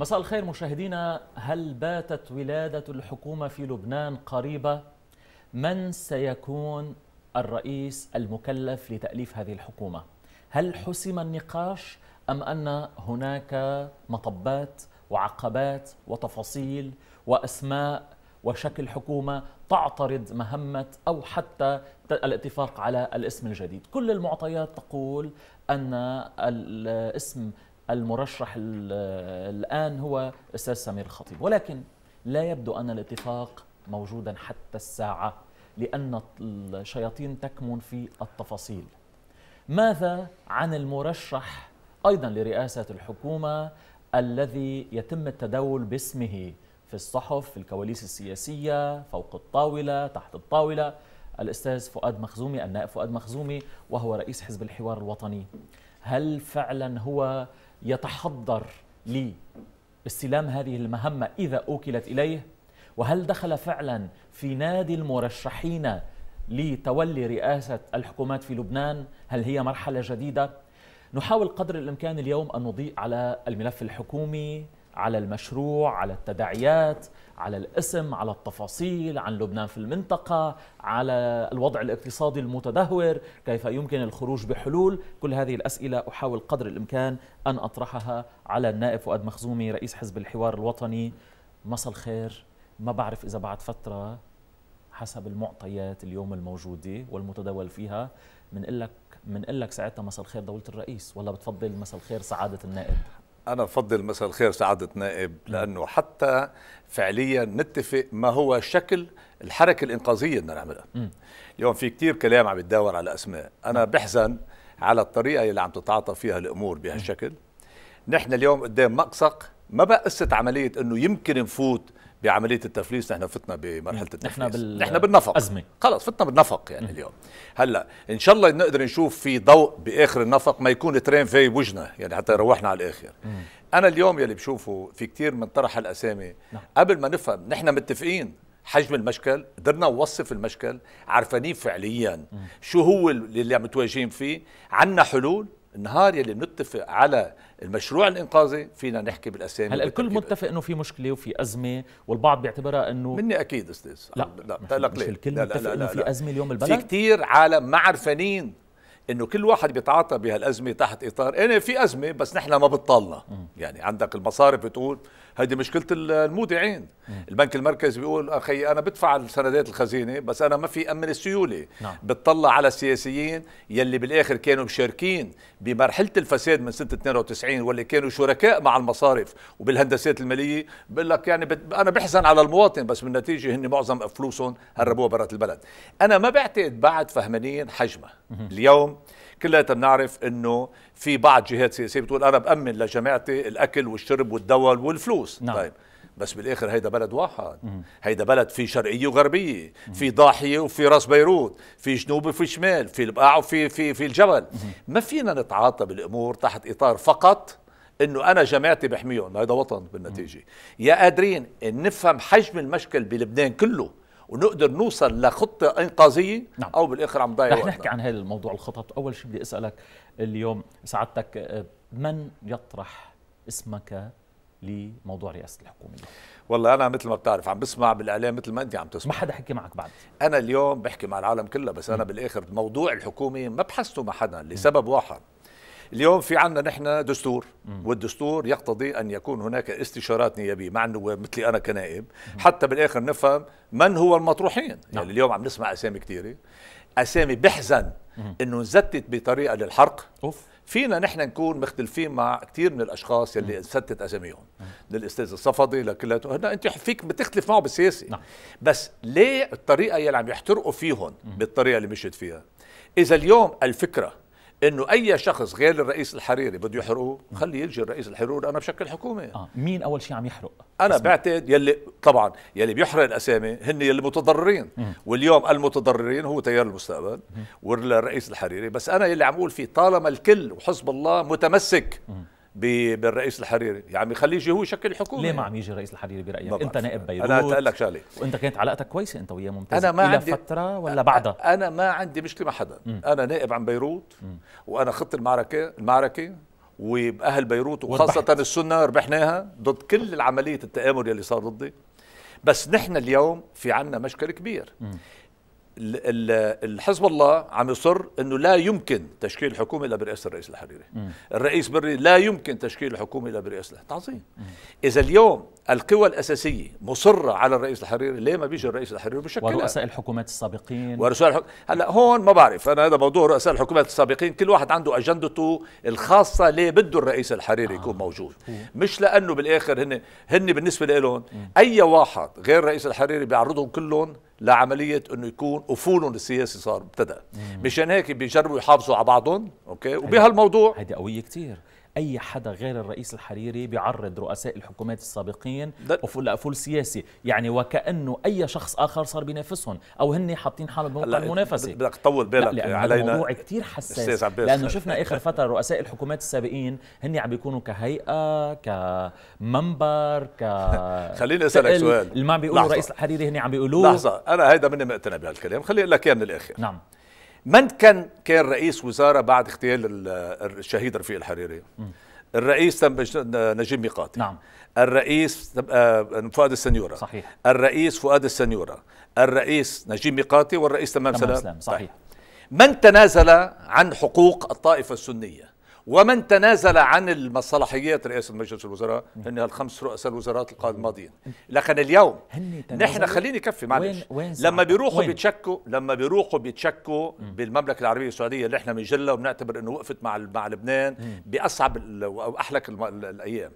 مساء الخير مشاهدينا هل باتت ولادة الحكومة في لبنان قريبة؟ من سيكون الرئيس المكلف لتأليف هذه الحكومة؟ هل حسم النقاش أم أن هناك مطبات وعقبات وتفاصيل وأسماء وشكل حكومة تعترض مهمة أو حتى الاتفاق على الاسم الجديد كل المعطيات تقول أن الاسم المرشح الآن هو أستاذ سمير الخطيب ولكن لا يبدو أن الاتفاق موجودا حتى الساعة لأن الشياطين تكمن في التفاصيل ماذا عن المرشح أيضا لرئاسة الحكومة الذي يتم التداول باسمه في الصحف في الكواليس السياسية فوق الطاولة تحت الطاولة الأستاذ فؤاد مخزومي النائب فؤاد مخزومي وهو رئيس حزب الحوار الوطني هل فعلا هو يتحضر لاستلام هذه المهمة إذا أوكلت إليه وهل دخل فعلا في نادي المرشحين لتولي رئاسة الحكومات في لبنان هل هي مرحلة جديدة؟ نحاول قدر الإمكان اليوم أن نضيء على الملف الحكومي على المشروع على التداعيات على الاسم على التفاصيل عن لبنان في المنطقة على الوضع الاقتصادي المتدهور كيف يمكن الخروج بحلول كل هذه الأسئلة أحاول قدر الإمكان أن أطرحها على النائب فؤاد مخزومي رئيس حزب الحوار الوطني مساء الخير ما بعرف إذا بعد فترة حسب المعطيات اليوم الموجودة والمتداول فيها من لك من لك ساعتها مساء الخير دولة الرئيس ولا بتفضل مساء الخير سعادة النائب أنا بفضل مساء الخير سعادة نائب لأنه حتى فعليا نتفق ما هو شكل الحركة الإنقاذية بدنا نعملها اليوم في كتير كلام عم يتداول على أسماء أنا بحزن على الطريقة اللي عم تتعاطى فيها الأمور بهالشكل نحن اليوم قدام مقصق ما بقى قصة عملية أنه يمكن نفوت بعمليه التفليس نحن فتنا بمرحله التفليس نحن, بال... نحن بالنفق أزمة. خلص فتنا بالنفق يعني م. اليوم هلا ان شاء الله نقدر نشوف في ضوء باخر النفق ما يكون ترين في وجنا يعني حتى يروحنا على الاخر م. انا اليوم يلي بشوفه في كثير من طرح الاسامي نعم. قبل ما نفهم نحن متفقين حجم المشكل قدرنا نوصف المشكل عرفانين فعليا م. شو هو اللي عم تواجهين فيه عنا حلول النهار يلي بنتفق على المشروع الانقاذي فينا نحكي بالاسامي هلا الكل متفق انه في مشكله وفي ازمه والبعض بيعتبرها انه مني اكيد استاذ لا لا مش, لا مش الكل لا متفق لا لا انه في ازمه اليوم البلد في كثير عالم ما عرفانين انه كل واحد بيتعاطى بهالازمه تحت اطار انا إيه، في ازمه بس نحن ما بتطالنا يعني عندك المصارف بتقول هيدي مشكله المودعين البنك المركزي بيقول اخي انا بدفع سندات الخزينه بس انا ما في امن السيوله نعم. بتطلع على السياسيين يلي بالاخر كانوا مشاركين بمرحله الفساد من سنه 92 واللي كانوا شركاء مع المصارف وبالهندسات الماليه بقول لك يعني بت... انا بحزن على المواطن بس بالنتيجه هن معظم فلوسهم هربوها برات البلد انا ما بعتقد بعد فهمانين حجمها اليوم كلياتنا بنعرف انه في بعض جهات سياسيه بتقول انا بامن لجماعتي الاكل والشرب والدواء والفلوس نعم. طيب بس بالاخر هيدا بلد واحد مم. هيدا بلد في شرقيه وغربيه مم. في ضاحيه وفي راس بيروت في جنوب وفي شمال في البقاع وفي في في الجبل مم. ما فينا نتعاطى بالامور تحت اطار فقط انه انا جماعتي بحميهم هذا وطن بالنتيجه مم. يا قادرين نفهم حجم المشكل بلبنان كله ونقدر نوصل لخطه انقاذيه نعم. او بالاخر عم ضايع رح نحكي عن هذا الموضوع الخطط اول شيء بدي اسالك اليوم سعادتك آه، من يطرح اسمك لموضوع رئاسه الحكومه والله انا مثل ما بتعرف عم بسمع بالاعلام مثل ما انت عم تسمع ما حدا حكي معك بعد انا اليوم بحكي مع العالم كله بس انا م. بالاخر موضوع الحكومه ما بحثته مع حدا لسبب واحد اليوم في عندنا نحن دستور والدستور يقتضي ان يكون هناك استشارات نيابيه مع النواب مثلي انا كنائب حتى بالاخر نفهم من هو المطروحين يعني نعم. اليوم عم نسمع اسامي كثيره اسامي بحزن انه نزتت بطريقه للحرق أوف. فينا نحن نكون مختلفين مع كثير من الاشخاص يلي انستت اساميهم للاستاذ الصفدي لكلاته هلا انت فيك بتختلف معه بالسياسه نعم. بس ليه الطريقه يلي عم يحترقوا فيهم بالطريقه اللي مشيت فيها اذا اليوم الفكره انه اي شخص غير الرئيس الحريري بده يحرقه خلي يجي الرئيس الحريري انا بشكل حكومه آه. مين اول شيء عم يحرق انا اسمي. بعتقد يلي طبعا يلي بيحرق الاسامي هن يلي متضررين مم. واليوم المتضررين هو تيار المستقبل والرئيس الحريري بس انا يلي عم اقول فيه طالما الكل وحزب الله متمسك مم. بالرئيس الحريري يا عمي خليه يجي هو يشكل الحكومه ليه ما عم يجي الرئيس الحريري برايك انت نائب بيروت انا قلت لك شغله وانت كانت علاقتك كويسه انت وياه ممتازه انا ما إلى عندي فتره ولا بعدها انا ما عندي مشكله مع حدا انا نائب عن بيروت م. وانا خط المعركه المعركه وباهل بيروت وخاصه وربحت. السنه ربحناها ضد كل عمليه التآمر اللي صار ضدي بس نحن اليوم في عنا مشكل كبير م. الحزب الله عم يصر انه لا يمكن تشكيل حكومه الا برئاسه الرئيس الحريري م. الرئيس بري لا يمكن تشكيل الحكومه الا برئاسه تعظيم اذا اليوم القوى الاساسيه مصره على الرئيس الحريري ليه ما بيجي الرئيس الحريري بشكل ورؤساء الحكومات السابقين ورؤساء الحك... هلا هون ما بعرف انا هذا موضوع رؤساء الحكومات السابقين كل واحد عنده اجندته الخاصه ليه بده الرئيس الحريري آه. يكون موجود م. مش لانه بالاخر هن هن بالنسبه لهم اي واحد غير رئيس الحريري بيعرضهم كلهم لعمليه انه يكون افولهم السياسي صار ابتدى مشان هيك بيجربوا يحافظوا على بعضهم اوكي وبهالموضوع هيدي قويه كثير اي حدا غير الرئيس الحريري بيعرض رؤساء الحكومات السابقين وفول سياسي يعني وكانه اي شخص اخر صار بينافسهم او هن حاطين حالهم بموقع المنافسه بدك تطول بالك لا علينا الموضوع كثير حساس لانه شفنا اخر فتره رؤساء الحكومات السابقين هن عم بيكونوا كهيئه كمنبر ك خليني اسالك سؤال اللي ما بيقولوا الرئيس الحريري هن عم بيقولوه لحظه انا هيدا مني مقتنع بهالكلام خليني اقول لك اياه من الاخر نعم من كان كان رئيس وزاره بعد اغتيال الشهيد رفيق الحريري؟ الرئيس تم نجيب ميقاتي نعم الرئيس آه، فؤاد السنيوره صحيح الرئيس فؤاد السنيوره الرئيس نجيب ميقاتي والرئيس تمام, تمام سلام, سلام. صحيح طيب. من تنازل عن حقوق الطائفه السنيه ومن تنازل عن المصلحيات رئاسه مجلس الوزراء هن الخمس رؤساء الوزارات الماضيين لكن اليوم نحن خليني كفي معلش وين وين لما بيروحوا بيتشكوا لما بيروحوا بيتشكوا بالمملكه العربيه السعوديه اللي احنا بنجلها وبنعتبر انه وقفت مع مع لبنان باصعب واحلك الايام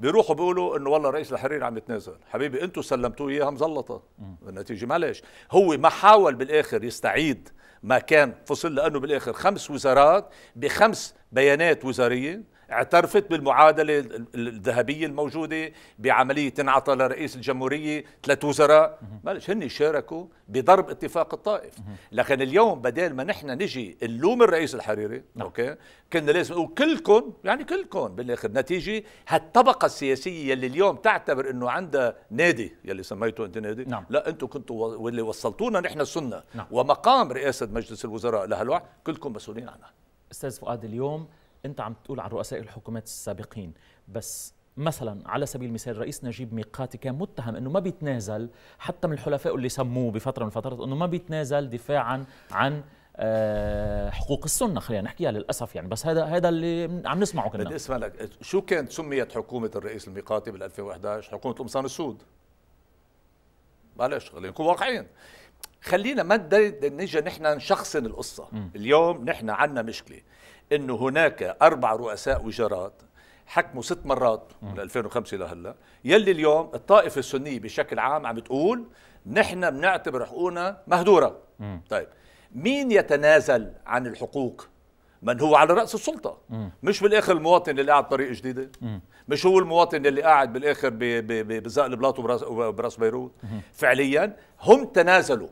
بيروحوا بيقولوا انه والله رئيس الحرير عم يتنازل حبيبي انتم سلمتوه اياها مزلطه النتيجه معلش هو ما حاول بالاخر يستعيد ما كان فصل لانه بالاخر خمس وزارات بخمس بيانات وزاريه اعترفت بالمعادله الذهبيه الموجوده بعمليه تنعطى لرئيس الجمهوريه ثلاث وزراء معلش هن شاركوا بضرب اتفاق الطائف لكن اليوم بدل ما نحن نجي نلوم الرئيس الحريري نعم. اوكي كنا لازم نقول كلكم يعني كلكم بالاخر نتيجه هالطبقه السياسيه يلي اليوم تعتبر انه عندها نادي يلي سميته انت نادي نعم. لا انتم كنتوا واللي وصلتونا نحن السنه نعم. ومقام رئاسه مجلس الوزراء لهالوعد كلكم مسؤولين عنها استاذ فؤاد اليوم انت عم تقول عن رؤساء الحكومات السابقين بس مثلا على سبيل المثال الرئيس نجيب ميقاتي كان متهم انه ما بيتنازل حتى من الحلفاء اللي سموه بفتره من الفترات انه ما بيتنازل دفاعا عن آه، حقوق السنه خلينا نحكيها للاسف يعني بس هذا هذا اللي عم نسمعه كنا بدي اسمع لك شو كانت سميت حكومه الرئيس الميقاتي بال 2011 حكومه القمصان السود معلش خلينا نكون واقعيين خلينا ما نجي نحن نشخصن القصه م. اليوم نحن عندنا مشكله انه هناك اربع رؤساء وزارات حكموا ست مرات من 2005 لهلا يلي اليوم الطائفه السنيه بشكل عام عم تقول نحن بنعتبر حقوقنا مهدوره م. طيب مين يتنازل عن الحقوق من هو على راس السلطه م. مش بالاخر المواطن اللي قاعد طريق جديده م. مش هو المواطن اللي قاعد بالاخر البلاط وبراس بيروت فعليا هم تنازلوا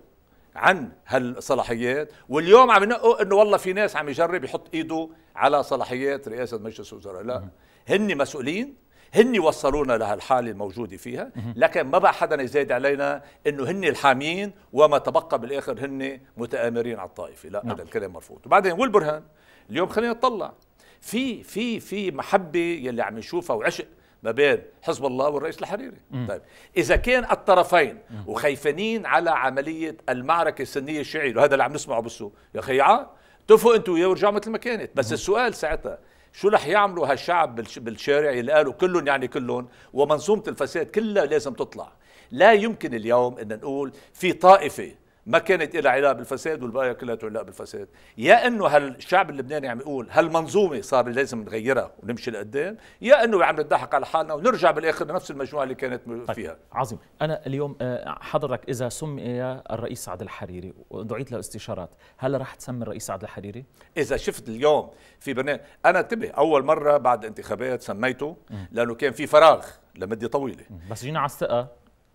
عن هالصلاحيات واليوم عم ينقوا انه والله في ناس عم يجرب يحط ايده على صلاحيات رئاسه مجلس الوزراء لا هن مسؤولين هن وصلونا لهالحاله الموجوده فيها لكن ما بقى حدا يزايد علينا انه هن الحامين وما تبقى بالاخر هن متامرين على الطائفه لا هذا نعم. الكلام مرفوض وبعدين والبرهان اليوم خلينا نطلع في في في محبه يلي عم نشوفها وعشق ما بين حزب الله والرئيس الحريري طيب اذا كان الطرفين مم. وخيفانين على عمليه المعركه السنيه الشيعيه وهذا اللي عم نسمعه بالسوق يا اخي آه، اتفقوا انتم وياه وارجعوا مثل ما كانت بس مم. السؤال ساعتها شو رح يعملوا هالشعب بالشارع اللي قالوا كلهم يعني كلهم ومنظومه الفساد كلها لازم تطلع لا يمكن اليوم ان نقول في طائفه ما كانت لها علاقه بالفساد والباقي كلها علاقه بالفساد يا انه هالشعب اللبناني عم يقول هالمنظومه صار لازم نغيرها ونمشي لقدام يا انه عم نضحك على حالنا ونرجع بالاخر لنفس المجموعه اللي كانت طيب، فيها عظيم انا اليوم آه، حضرتك اذا سمي الرئيس سعد الحريري ودعيت لاستشارات هل راح تسمي الرئيس سعد الحريري اذا شفت اليوم في برنامج انا انتبه اول مره بعد انتخابات سميته لانه كان في فراغ لمده طويله بس جينا على الثقه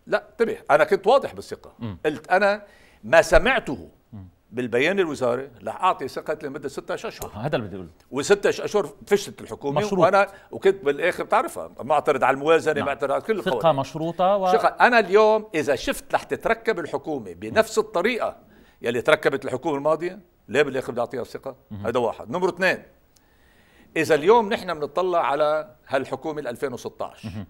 لا انتبه انا كنت واضح بالثقه قلت انا ما سمعته بالبيان الوزاري رح اعطي ثقتي لمده ستة اشهر هذا اللي بدي اقوله وستة اشهر فشلت الحكومه مشروط. وانا وكنت بالاخر بتعرفها معترض على الموازنه نعم. على كل القوانين ثقه مشروطه و... انا اليوم اذا شفت رح تتركب الحكومه بنفس الطريقه يلي تركبت الحكومه الماضيه ليه بالاخر بدي اعطيها الثقه هذا واحد نمرة اثنين اذا اليوم نحن بنطلع على هالحكومه 2016 م.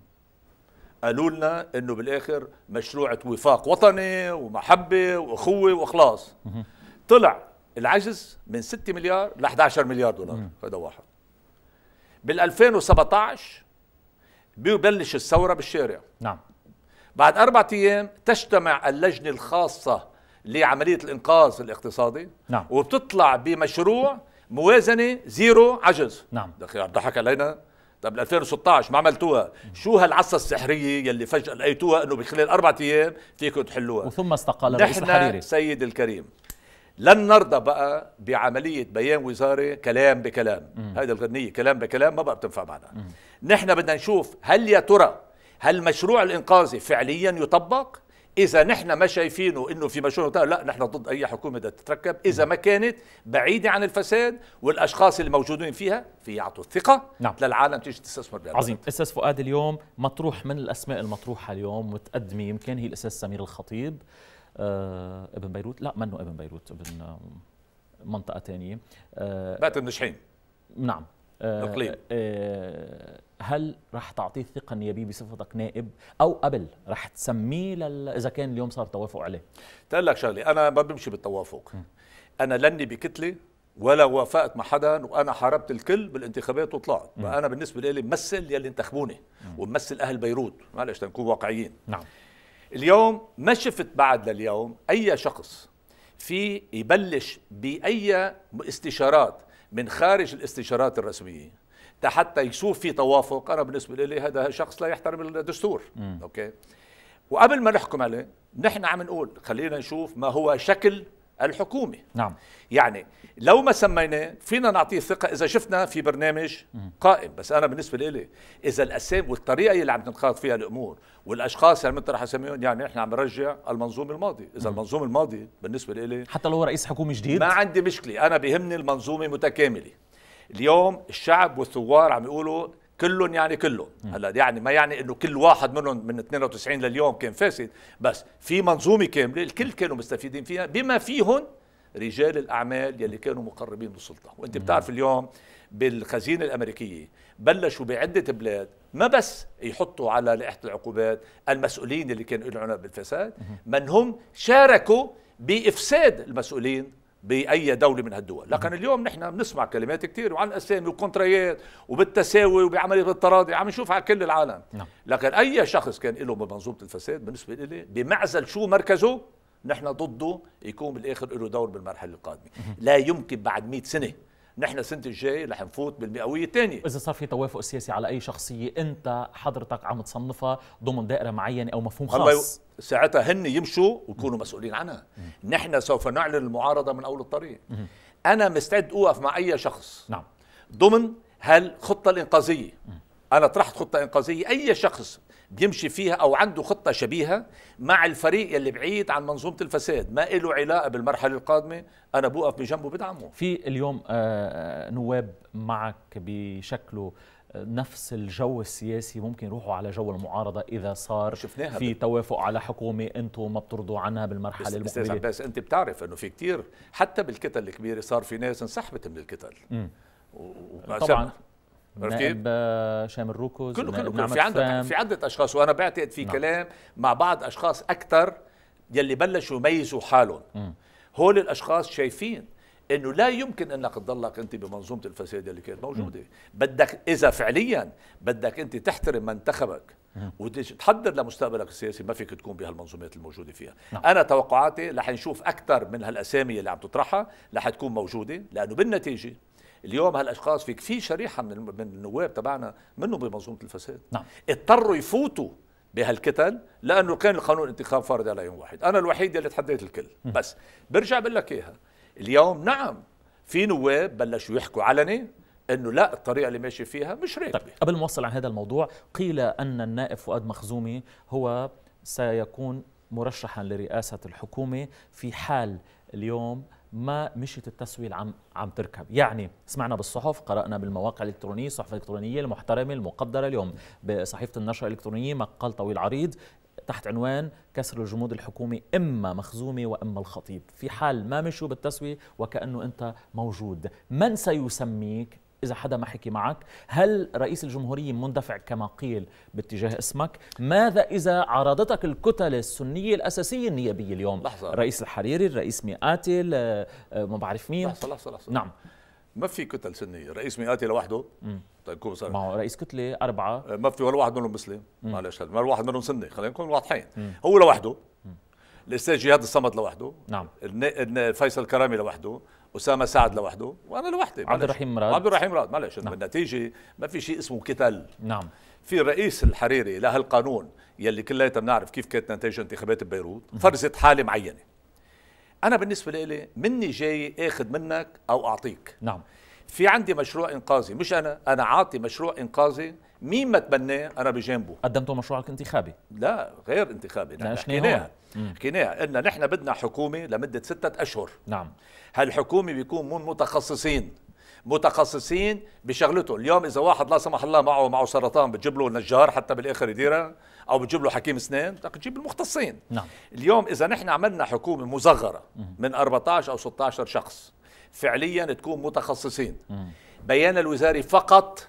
قالوا لنا انه بالاخر مشروعة وفاق وطني ومحبة واخوة واخلاص طلع العجز من 6 مليار ل 11 مليار دولار هذا واحد بال 2017 ببلش الثورة بالشارع نعم بعد اربع أيام تجتمع اللجنة الخاصة لعملية الإنقاذ الاقتصادي نعم وبتطلع بمشروع موازنة زيرو عجز نعم ضحك علينا طب 2016 ما عملتوها شو هالعصا السحريه يلي فجاه لقيتوها انه بخلال اربع ايام فيكم تحلوها وثم استقال الرئيس الحريري سيد الكريم لن نرضى بقى بعملية بيان وزاري كلام بكلام هذه الغنية كلام بكلام ما بقى بتنفع معنا نحن بدنا نشوف هل يا ترى هل مشروع الإنقاذي فعليا يطبق اذا نحن ما شايفينه انه في مشروع لا نحن ضد اي حكومه بدها تتركب اذا ما كانت بعيده عن الفساد والاشخاص اللي موجودين فيها في يعطوا الثقه نعم. للعالم تيجي تستثمر بها عظيم استاذ فؤاد اليوم مطروح من الاسماء المطروحه اليوم متقدمه يمكن هي الاستاذ سمير الخطيب آه ابن بيروت لا منه ابن بيروت ابن منطقه ثانيه آه بات النشحين نعم آه, آه هل راح تعطيه الثقه النيابيه بصفتك نائب او قبل راح تسميه لل... اذا كان اليوم صار توافق عليه تقول لك شغله انا ما بمشي بالتوافق م. انا لني بكتله ولا وافقت مع حدا وانا حاربت الكل بالانتخابات وطلعت فانا بالنسبه لي ممثل يلي انتخبوني وممثل اهل بيروت معلش تنكون واقعيين نعم اليوم ما شفت بعد لليوم اي شخص في يبلش باي استشارات من خارج الاستشارات الرسميه حتى يصير في توافق انا بالنسبه لي إيه، هذا شخص لا يحترم الدستور م. اوكي وقبل ما نحكم عليه نحن عم نقول خلينا نشوف ما هو شكل الحكومه نعم يعني لو ما سميناه فينا نعطيه ثقه اذا شفنا في برنامج قائم بس انا بالنسبه لي اذا الاسامي والطريقه اللي عم تنخاط فيها الامور والاشخاص اللي عم رح اسميهم يعني نحن عم نرجع المنظومه الماضيه اذا مم. المنظومه الماضيه بالنسبه لي حتى لو هو رئيس حكومه جديد ما عندي مشكله انا بيهمني المنظومه متكامله اليوم الشعب والثوار عم يقولوا كلهم يعني كله هلا يعني ما يعني انه كل واحد منهم من 92 لليوم كان فاسد بس في منظومه كامله الكل كانوا مستفيدين فيها بما فيهم رجال الاعمال يلي كانوا مقربين بالسلطه وانت بتعرف اليوم بالخزينه الامريكيه بلشوا بعده بلاد ما بس يحطوا على لائحه العقوبات المسؤولين اللي كانوا لهم بالفساد من هم شاركوا بافساد المسؤولين باي دوله من هالدول لكن اليوم نحن بنسمع كلمات كثير وعن اسامي وكونتريات وبالتساوي وبعمليه التراضي عم نشوف على كل العالم نعم. لكن اي شخص كان له بمنظومه الفساد بالنسبه لي بمعزل شو مركزه نحن ضده يكون بالاخر له دور بالمرحله القادمه لا يمكن بعد 100 سنه نحن السنه الجاي رح نفوت بالمئويه الثانيه اذا صار في توافق سياسي على اي شخصيه انت حضرتك عم تصنفها ضمن دائره معينه او مفهوم خاص ساعتها هن يمشوا ويكونوا مسؤولين عنها مم. نحن سوف نعلن المعارضه من اول الطريق مم. انا مستعد اوقف مع اي شخص نعم ضمن هالخطه الانقاذيه مم. انا طرحت خطه انقاذيه اي شخص بيمشي فيها او عنده خطه شبيهه مع الفريق اللي بعيد عن منظومه الفساد ما له علاقه بالمرحله القادمه انا بوقف بجنبه بدعمه في اليوم آه، آه، نواب معك بشكله آه، نفس الجو السياسي ممكن يروحوا على جو المعارضة إذا صار شفناها في توافق على حكومة أنتم ما بترضوا عنها بالمرحلة بس المقبلة بس أنت بتعرف أنه في كتير حتى بالكتل الكبيرة صار في ناس انسحبت من الكتل طبعا نائب آه، شامل روكوز كله كله, كله في عندك في عده اشخاص وانا بعتقد في نعم. كلام مع بعض اشخاص اكثر يلي بلشوا يميزوا حالهم هول الاشخاص شايفين انه لا يمكن انك تضلك انت بمنظومه الفساد اللي كانت موجوده م. بدك اذا فعليا بدك انت تحترم من انتخبك وتحضر لمستقبلك السياسي ما فيك تكون بهالمنظومات الموجوده فيها نعم. انا توقعاتي رح نشوف اكثر من هالاسامي اللي عم تطرحها رح تكون موجوده لانه بالنتيجه اليوم هالاشخاص في كثير شريحه من من النواب تبعنا منهم بمنظومه الفساد نعم اضطروا يفوتوا بهالكتل لانه كان القانون الانتخاب فارض على يوم واحد انا الوحيد اللي تحديت الكل م. بس برجع بقول لك اياها اليوم نعم في نواب بلشوا يحكوا علني انه لا الطريقه اللي ماشي فيها مش راكبه طيب قبل ما اوصل عن هذا الموضوع قيل ان النائب فؤاد مخزومي هو سيكون مرشحا لرئاسه الحكومه في حال اليوم ما مشيت التسوية عم عم تركب يعني سمعنا بالصحف قرأنا بالمواقع الإلكترونية الصحف الإلكترونية المحترمة المقدرة اليوم بصحيفة النشر الإلكترونية مقال طويل عريض تحت عنوان كسر الجمود الحكومي إما مخزومة وإما الخطيب في حال ما مشوا بالتسوية وكأنه أنت موجود من سيسميك إذا حدا ما حكي معك هل رئيس الجمهورية مندفع كما قيل باتجاه اسمك ماذا إذا عارضتك الكتل السنية الأساسية النيابية اليوم لحظة. رئيس الحريري الرئيس مئاتي آه، آه، ما بعرف مين لحظة لحظة لحظة نعم ما في كتل سنيه، رئيس مئاتي لوحده طيب كون صار معه رئيس كتله اربعه آه، ما في ولا واحد منهم مسلم معلش ما واحد منهم سني خلينا نكون واضحين هو لوحده الاستاذ جهاد الصمد لوحده نعم فيصل كرامي لوحده اسامه سعد لوحده وانا لوحدي عبد الرحيم مراد عبد الرحيم مراد معلش نعم. بالنتيجه ما في شيء اسمه كتل نعم في الرئيس الحريري لهالقانون يلي كلياتنا بنعرف كيف كانت نتائج انتخابات ببيروت فرزت حاله معينه انا بالنسبه لي مني جاي اخذ منك او اعطيك نعم في عندي مشروع انقاذي مش انا انا عاطي مشروع انقاذي مين ما تبناه انا بجانبه قدمتوا مشروعك انتخابي لا غير انتخابي نحن حكيناها حكيناها ان نحن بدنا حكومه لمده ستة اشهر نعم هالحكومه بيكون من متخصصين متخصصين بشغلته اليوم اذا واحد لا سمح الله معه معه سرطان بتجيب له نجار حتى بالاخر يديرها او بتجيب له حكيم اسنان بدك تجيب المختصين نعم. اليوم اذا نحن عملنا حكومه مصغره من 14 او 16 شخص فعليا تكون متخصصين مم. بيان الوزاري فقط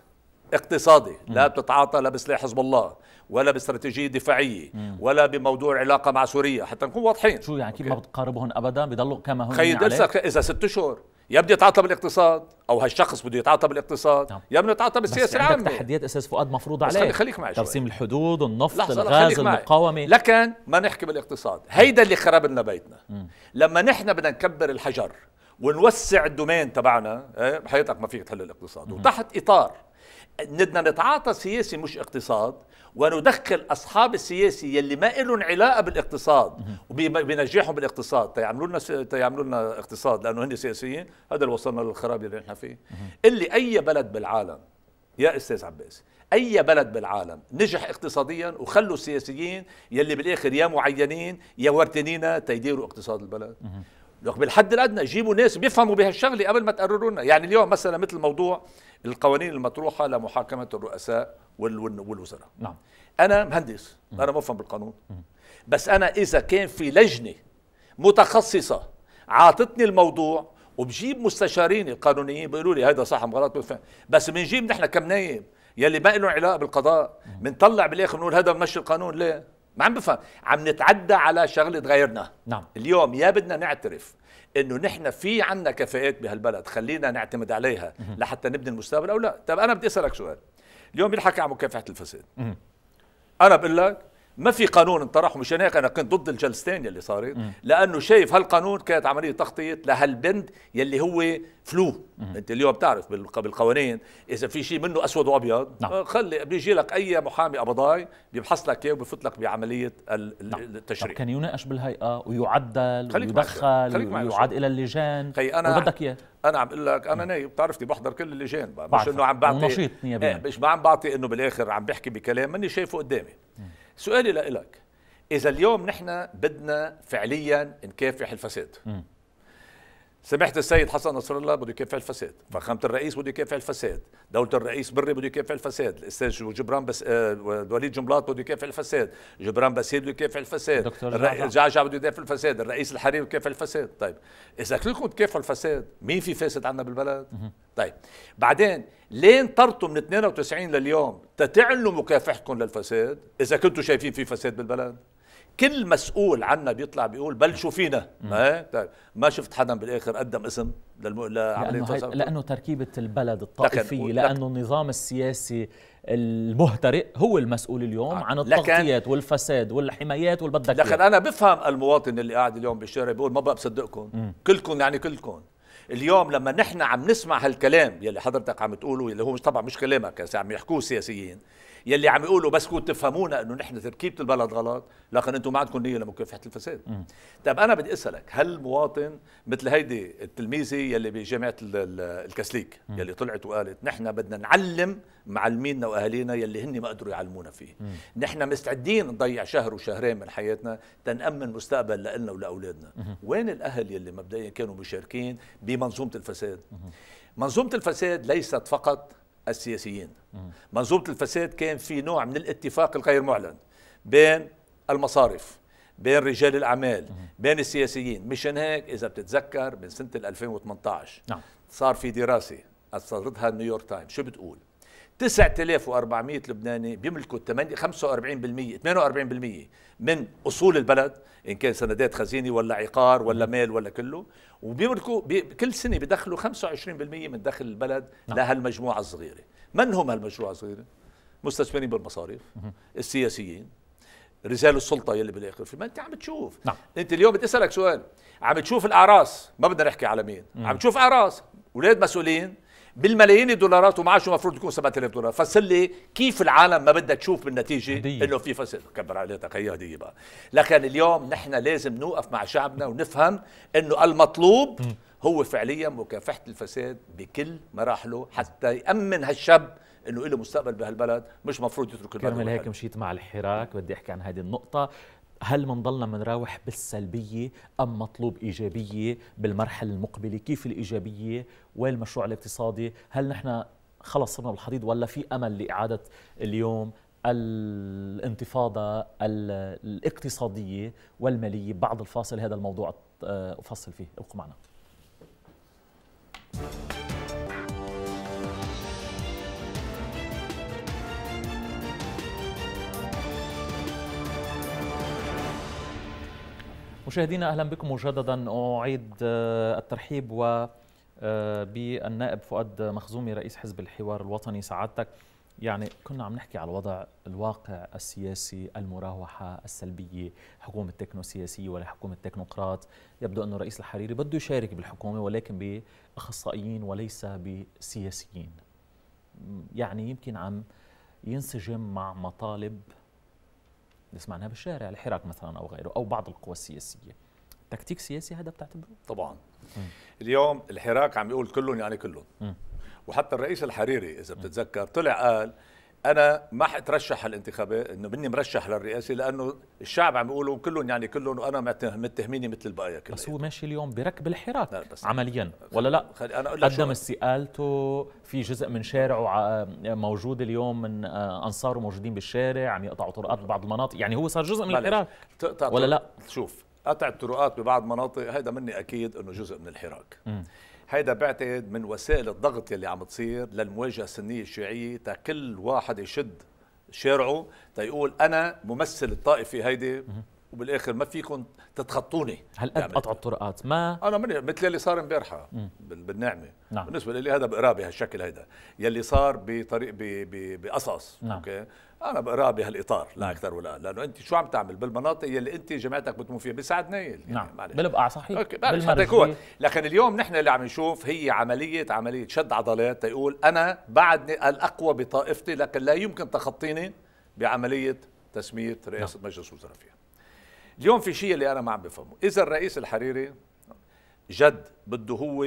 اقتصادي لا بتتعاطى لا بسلاح حزب الله ولا باستراتيجيه دفاعيه ولا بموضوع علاقه مع سوريا حتى نكون واضحين شو يعني كيف ما بتقاربهم ابدا بضلوا كما هم خيي درسك اذا ست اشهر يا بده يتعاطى بالاقتصاد او هالشخص بده يتعاطى بالاقتصاد يا بده يتعاطى بالسياسه العامه بس تحديات استاذ فؤاد مفروض عليه خليك, خليك معي ترسيم الحدود النفط لحظة الغاز المقاومه لكن ما نحكي بالاقتصاد هيدا اللي خرب لنا بيتنا لما نحن بدنا نكبر الحجر ونوسع الدومين تبعنا إيه، بحياتك ما فيك تحل الاقتصاد وتحت اطار بدنا نتعاطى سياسي مش اقتصاد وندخل اصحاب السياسي يلي ما لهم علاقه بالاقتصاد وبنجحهم بالاقتصاد تيعملوا لنا تيعملوا لنا اقتصاد لانه هن سياسيين هذا اللي وصلنا للخراب اللي نحن فيه اللي اي بلد بالعالم يا استاذ عباس اي بلد بالعالم نجح اقتصاديا وخلوا السياسيين يلي بالاخر يا معينين يا ورتنينا تيديروا اقتصاد البلد لك بالحد الادنى جيبوا ناس بيفهموا بهالشغله قبل ما تقرروا لنا يعني اليوم مثلا مثل موضوع القوانين المطروحه لمحاكمه الرؤساء والوزراء نعم انا مهندس انا مفهم بالقانون بس انا اذا كان في لجنه متخصصه عاطتني الموضوع وبجيب مستشارين القانونيين بيقولوا لي هذا صح غلط بالفهم. بس بنجيب نحن كم نايم يلي ما له علاقه بالقضاء بنطلع بالاخر بنقول هذا بمشي القانون ليه ما عم بفهم عم نتعدى على شغله غيرنا نعم اليوم يا بدنا نعترف انه نحن في عندنا كفاءات بهالبلد خلينا نعتمد عليها لحتى نبني المستقبل او لا طب انا بدي اسالك سؤال اليوم بنحكي عن مكافحه الفساد انا بقول لك ما في قانون انطرح مشان هيك انا كنت ضد الجلستين يلي صارت لانه شايف هالقانون كانت عمليه تخطيط لهالبند يلي هو فلو انت اليوم بتعرف بالقوانين اذا في شيء منه اسود وابيض نعم. آه، خلي بيجي لك اي محامي قبضاي بيبحث لك اياه وبفوت لك بعمليه نعم. التشريع نعم. كان يناقش بالهيئه ويعدل ويدخل ويعاد الى اللجان خي انا بدك اياه انا عم اقول لك انا نعم. نايم بتعرفني بحضر كل اللجان مش انه عم بعطي نشيط إيه، مش ما عم بعطي انه بالاخر عم بحكي بكلام ماني شايفه قدامي سؤالي لك إذا اليوم نحن بدنا فعليا نكافح الفساد م. سمحت السيد حسن نصر الله بده يكافح الفساد فخامة الرئيس بده يكافح الفساد دولة الرئيس بري بده يكافح الفساد الأستاذ جبران بس آه وليد جملاط بده يكافح الفساد جبران بسيد بده يكافح الفساد الرئيس جعجع بده يدافع الفساد الرئيس الحريري بده يكافح الفساد طيب إذا كلكم تكافحوا الفساد مين في فاسد عندنا بالبلد طيب بعدين ليه انطرتوا من 92 لليوم تتعلوا مكافحتكم للفساد إذا كنتوا شايفين في فساد بالبلد كل مسؤول عنا بيطلع بيقول بلشوا فينا ما إيه؟ طيب ما شفت حدا بالاخر قدم اسم للم... لعمليه لأنه, هي... لانه تركيبه البلد الطائفيه لكن... لانه النظام السياسي المهترئ هو المسؤول اليوم آه. عن التغطيات والفساد والحمايات والبدك لكن انا بفهم المواطن اللي قاعد اليوم بالشارع بيقول ما بقى بصدقكم كلكم يعني كلكم اليوم لما نحن عم نسمع هالكلام يلي حضرتك عم تقوله يلي هو مش طبعا مش كلامك عم يحكوه السياسيين يلي عم يقولوا بس كنتوا تفهمونا انه نحن تركيبه البلد غلط لكن انتم ما عندكم نيه لمكافحه الفساد طيب انا بدي اسالك هل مواطن مثل هيدي التلميذه يلي بجامعه الكسليك مم. يلي طلعت وقالت نحن بدنا نعلم معلمينا واهالينا يلي هن ما قدروا يعلمونا فيه نحن مستعدين نضيع شهر وشهرين من حياتنا تنأمن مستقبل لنا ولاولادنا وين الاهل يلي مبدئيا كانوا مشاركين بمنظومه الفساد مم. منظومه الفساد ليست فقط السياسيين منظومة الفساد كان في نوع من الاتفاق الغير معلن بين المصارف بين رجال الأعمال بين السياسيين مشان هيك إذا بتتذكر من سنة 2018 نعم. صار في دراسة أصدرتها نيويورك تايم شو بتقول 9400 لبناني بيملكوا 45% 48% من اصول البلد ان كان سندات خزينه ولا عقار ولا مال ولا كله وبيملكوا بي كل سنه بيدخلوا 25% من دخل البلد نعم. لهالمجموعه الصغيره من هم هالمجموعه الصغيره مستثمرين بالمصارف السياسيين رجال السلطه يلي بالاخر ما انت عم تشوف نعم. انت اليوم بدي اسالك سؤال عم تشوف الاعراس ما بدنا نحكي على مين عم تشوف اعراس اولاد مسؤولين بالملايين الدولارات ومعاشه المفروض يكون 7000 دولار فسر لي كيف العالم ما بدها تشوف بالنتيجه انه في فساد كبر عليه هي هديه بقى لكن اليوم نحن لازم نوقف مع شعبنا ونفهم انه المطلوب م. هو فعليا مكافحه الفساد بكل مراحله حتى يامن هالشاب انه له مستقبل بهالبلد مش مفروض يترك البلد كرمال هيك مشيت مع الحراك بدي احكي عن هذه النقطه هل منضلنا منراوح بالسلبية أم مطلوب إيجابية بالمرحلة المقبلة كيف الإيجابية والمشروع الاقتصادي هل نحن خلص صرنا بالحضيض ولا في أمل لإعادة اليوم الانتفاضة الاقتصادية والمالية بعد الفاصل هذا الموضوع آه، أفصل فيه ابقوا معنا مشاهدينا اهلا بكم مجددا اعيد آه، الترحيب و آه، بالنائب فؤاد مخزومي رئيس حزب الحوار الوطني سعادتك يعني كنا عم نحكي على الوضع الواقع السياسي المراوحة السلبية حكومة تكنو سياسية ولا حكومة تكنوقراط يبدو أنه الرئيس الحريري بده يشارك بالحكومة ولكن بأخصائيين وليس بسياسيين يعني يمكن عم ينسجم مع مطالب نسمعناها بالشارع الحراك مثلا أو غيره أو بعض القوى السياسية تكتيك سياسي هذا بتعتبره؟ طبعا م. اليوم الحراك عم يقول كلهم يعني كلهم م. وحتى الرئيس الحريري إذا بتتذكر طلع قال انا ما حترشح الانتخابات انه مني مرشح للرئاسه لانه الشعب عم يقولوا كلهم يعني كلهم وانا متهميني مثل البقيه كلهم بس هو ماشي اليوم بركب الحراك لا بس عمليا ولا لا أنا أقول قدم استقالته في جزء من شارعه موجود اليوم من آه، انصاره موجودين بالشارع عم يقطعوا طرقات ببعض المناطق يعني هو صار جزء من الحراك ولا لا شوف قطع الطرقات ببعض مناطق هيدا مني اكيد انه جزء من الحراك م. هيدا بعتقد من وسائل الضغط يلي عم تصير للمواجهه السنيه الشيعيه تا كل واحد يشد شارعه تيقول انا ممثل الطائفه هيدي وبالاخر ما فيكم تتخطوني هالقد قطع الطرقات ما انا من مثل اللي صار امبارحه بالنعمه نعم. بالنسبه لي هذا بقرابي بهالشكل هيدا يلي صار بطريق بقصص نعم. اوكي انا بقراها بهالاطار لا نعم. اكثر ولا لانه انت شو عم تعمل بالمناطق يلي انت جماعتك بتموت فيها بسعد نايل يعني نعم معلش. بالبقع صحيح اوكي معلش لكن اليوم نحن اللي عم نشوف هي عمليه عمليه شد عضلات تقول انا بعدني الاقوى بطائفتي لكن لا يمكن تخطيني بعمليه تسميه رئاسه نعم. مجلس وزراء فيها اليوم في شيء اللي انا ما عم بفهمه اذا الرئيس الحريري جد بده هو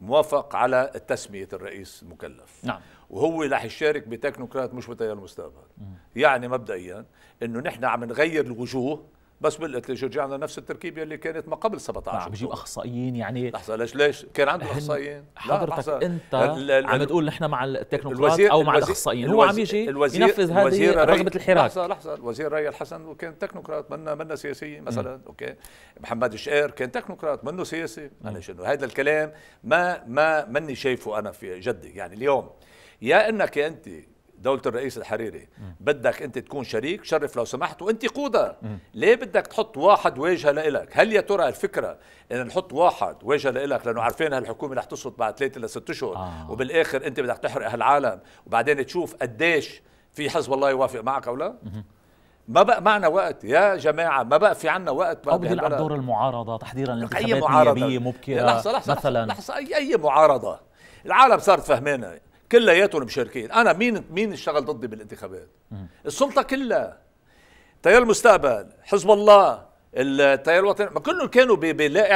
موافق على تسمية الرئيس المكلف نعم. وهو رح يشارك بتكنوقراط مش بتيار المستقبل يعني مبدئيا انه نحن عم نغير الوجوه بس قلت ليش رجعنا نفس التركيبه اللي كانت ما قبل 17 عم بجيب اخصائيين يعني لحظه ليش ليش كان عنده اخصائيين حضرتك انت عم تقول نحن مع التكنوقراط او مع الاخصائيين هو عم يجي الوزير ينفذ هذه رغبه الحراك لحظه لحظه الوزير ري الحسن كان تكنوقراط منا منا سياسي مثلا م. اوكي محمد شقير كان تكنوقراط منه سياسي معلش انه هذا الكلام ما ما مني شايفه انا في جدي يعني اليوم يا انك انت دوله الرئيس الحريري م. بدك انت تكون شريك شرف لو سمحت وانت قوده م. ليه بدك تحط واحد واجهه لإلك هل يا ترى الفكره ان نحط واحد واجهه لإلك لانه عارفين هالحكومه رح تسقط بعد ثلاثة لست اشهر آه. وبالاخر انت بدك تحرق هالعالم وبعدين تشوف قديش في حزب الله يوافق معك او لا م. ما بقى معنا وقت يا جماعة ما بقى في عنا وقت أو بيلعب دور المعارضة تحضيرا لانتخابات نيابية مبكرة لحظة لحظة مثلا لحظة أي أي معارضة العالم صارت فهمانة كلياتهم مشاركين انا مين مين اشتغل ضدي بالانتخابات السلطه كلها تيار المستقبل حزب الله التيار الوطني ما كلهم كانوا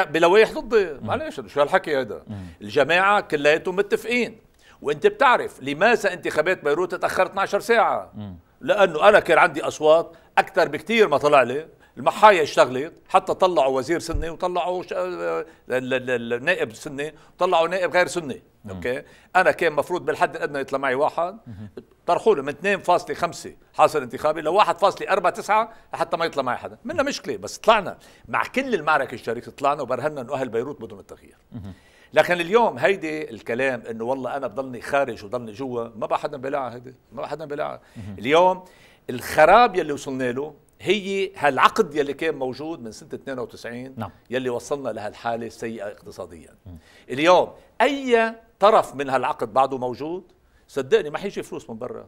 بلوائح ضدي معلش شو هالحكي هذا الجماعه كلياتهم متفقين وانت بتعرف لماذا انتخابات بيروت تاخرت 12 ساعه لانه انا كان عندي اصوات اكثر بكثير ما طلع لي المحايا اشتغلت حتى طلعوا وزير سني وطلعوا ش... آه، نائب سني وطلعوا نائب غير سني اوكي انا كان مفروض بالحد الادنى يطلع معي واحد طرحوا له من 2.5 حاصل انتخابي ل 1.49 لحتى ما يطلع معي حدا منا مشكله بس طلعنا مع كل المعركه الشريكه طلعنا وبرهنا انه اهل بيروت بدهم التغيير لكن اليوم هيدي الكلام انه والله انا بضلني خارج وضلني جوا ما بقى حدا بلاعها هيدي ما بقى حدا بلاعها اليوم الخراب يلي وصلنا له هي هالعقد يلي كان موجود من سنة 92 نعم. يلي وصلنا لهالحالة السيئة اقتصاديا م. اليوم أي طرف من هالعقد بعده موجود صدقني ما حيجي فلوس من برا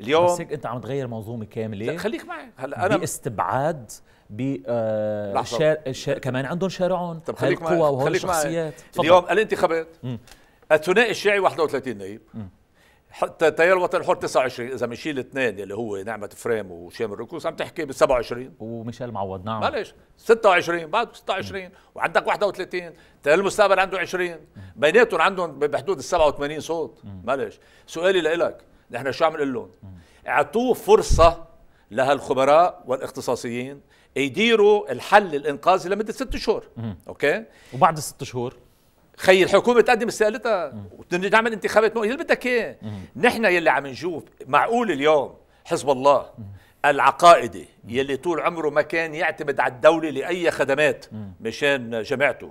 اليوم بس هيك انت عم تغير منظومه كامله خليك معي هلا انا باستبعاد ب آه شار... شار... كمان عندهم شارعهم طب خليك معي. خليك معي. اليوم الانتخابات الثنائي الشيعي 31 نائب تيار الوطن الحر 29 اذا بنشيل اثنين اللي هو نعمه فريم وشام الركوس عم تحكي ب 27 وميشيل معوض نعم معلش 26 بعد 26 مم. وعندك 31 تيار المستقبل عنده 20 بيناتهم عندهم بحدود ال 87 صوت معلش سؤالي لك نحن شو عم نقول لهم؟ اعطوه فرصه لهالخبراء والاختصاصيين يديروا الحل الانقاذي لمده ست شهور اوكي وبعد الست شهور خي الحكومه تقدم استقالتها وتعمل انتخابات مؤقته اللي بدك اياه نحن يلي عم نشوف معقول اليوم حزب الله العقائدي يلي طول عمره ما كان يعتمد على الدوله لاي خدمات مشان جماعته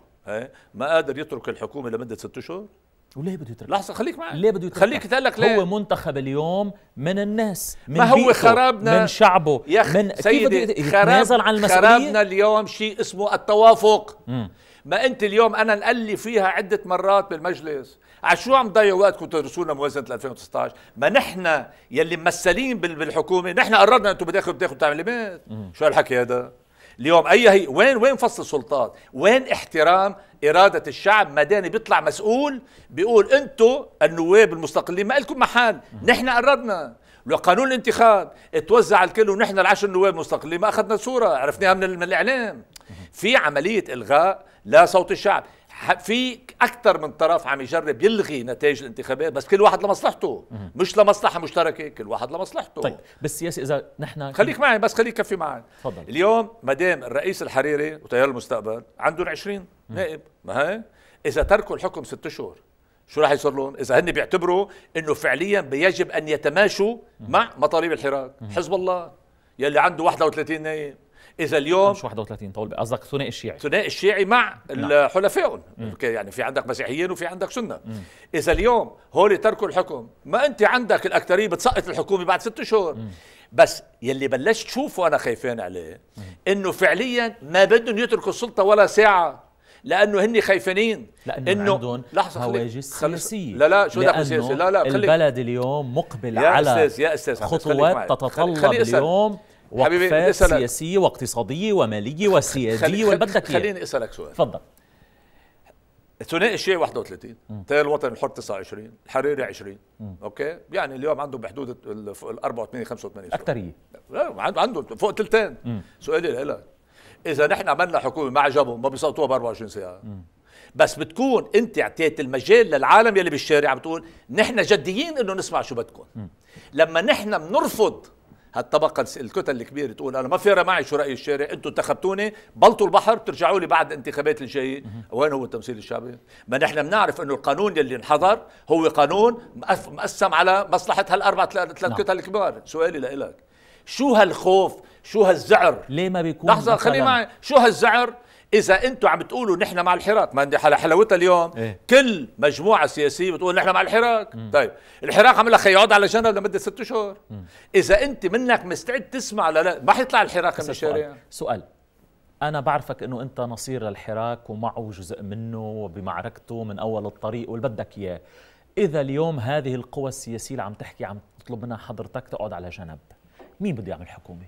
ما قادر يترك الحكومه لمده ست اشهر وليه بده يترك لحظه خليك معي ليه بده يترك خليك تقلك ليه هو منتخب اليوم من الناس من ما هو خرابنا من شعبه يا من سيدي كيف بده يتنازل عن المسؤوليه خرابنا اليوم شيء اسمه التوافق مم. ما انت اليوم انا نقلي فيها عده مرات بالمجلس عشو عم ضيع وقتكم تدرسوا لنا موازنه 2019 ما نحن يلي ممثلين بالحكومه نحن قررنا انتم بداخل بتاخذوا تعليمات شو هالحكي هذا اليوم اي هي وين وين فصل السلطات وين احترام اراده الشعب مداني بيطلع مسؤول بيقول انتم النواب المستقلين ما لكم محل نحن قررنا لقانون الانتخاب اتوزع الكل ونحن العشر نواب مستقلين ما اخذنا صوره عرفناها من الاعلام في عمليه الغاء لا صوت الشعب في اكثر من طرف عم يجرب يلغي نتائج الانتخابات بس كل واحد لمصلحته مش لمصلحه مشتركه كل واحد لمصلحته طيب بالسياسه اذا نحن خليك معي بس خليك كفي معي تفضل اليوم ما دام الرئيس الحريري وتيار المستقبل عندهم 20 نائب ما هي اذا تركوا الحكم ست اشهر شو راح يصير لهم؟ اذا هن بيعتبروا انه فعليا بيجب ان يتماشوا مع مطالب الحراك، حزب الله يلي عنده 31 نائب اذا اليوم مش 31 طول قصدك الثنائي الشيعي الثنائي الشيعي مع نعم. حلفائهم يعني في عندك مسيحيين وفي عندك سنه اذا اليوم هول تركوا الحكم ما انت عندك الاكثريه بتسقط الحكومه بعد ست شهور بس يلي بلشت شوفه انا خايفين عليه انه فعليا ما بدهم يتركوا السلطه ولا ساعه لانه هن خايفين لانه إنه عندهم لحظه هواجس سياسيه لا لا شو بدك سياسي لا لا خليك البلد اليوم مقبل يا على استاذ يا استاذ خطوات تتطلب اليوم وقفات سياسية واقتصادية ومالية وسيادية والبدك خلي خليني اسألك سؤال تفضل الثنائي الشيعي 31 تيار الوطني الحر 29 الحريري 20 م. اوكي يعني اليوم عنده بحدود ال 84 85 اكثريه عنده عنده فوق ثلثين سؤالي لك اذا نحن عملنا حكومه ما عجبهم ما بيصوتوها ب 24 ساعه م. بس بتكون انت اعطيت المجال للعالم يلي بالشارع بتقول نحن جديين انه نسمع شو بدكم لما نحن بنرفض هالطبقه الكتل الكبيره تقول انا ما فارق معي شو راي الشارع انتم انتخبتوني بلطوا البحر بترجعوا لي بعد الانتخابات الجايه وين هو التمثيل الشعبي ما نحن بنعرف انه القانون يلي انحضر هو قانون مقسم على مصلحه هالاربع ثلاث نعم. كتل الكبار سؤالي لإلك شو هالخوف شو هالزعر ليه ما بيكون لحظه خلي معي شو هالزعر اذا انتم عم تقولوا نحن مع الحراك ما على حلاوتها اليوم إيه؟ كل مجموعه سياسيه بتقول نحن مع الحراك مم. طيب الحراك عم لك يقعد على جنب لمده ست شهور اذا انت منك مستعد تسمع لا ما حيطلع الحراك من الشارع سؤال أنا بعرفك أنه أنت نصير للحراك ومعه جزء منه وبمعركته من أول الطريق واللي بدك إياه إذا اليوم هذه القوى السياسية اللي عم تحكي عم تطلب منها حضرتك تقعد على جنب مين بده يعمل حكومة؟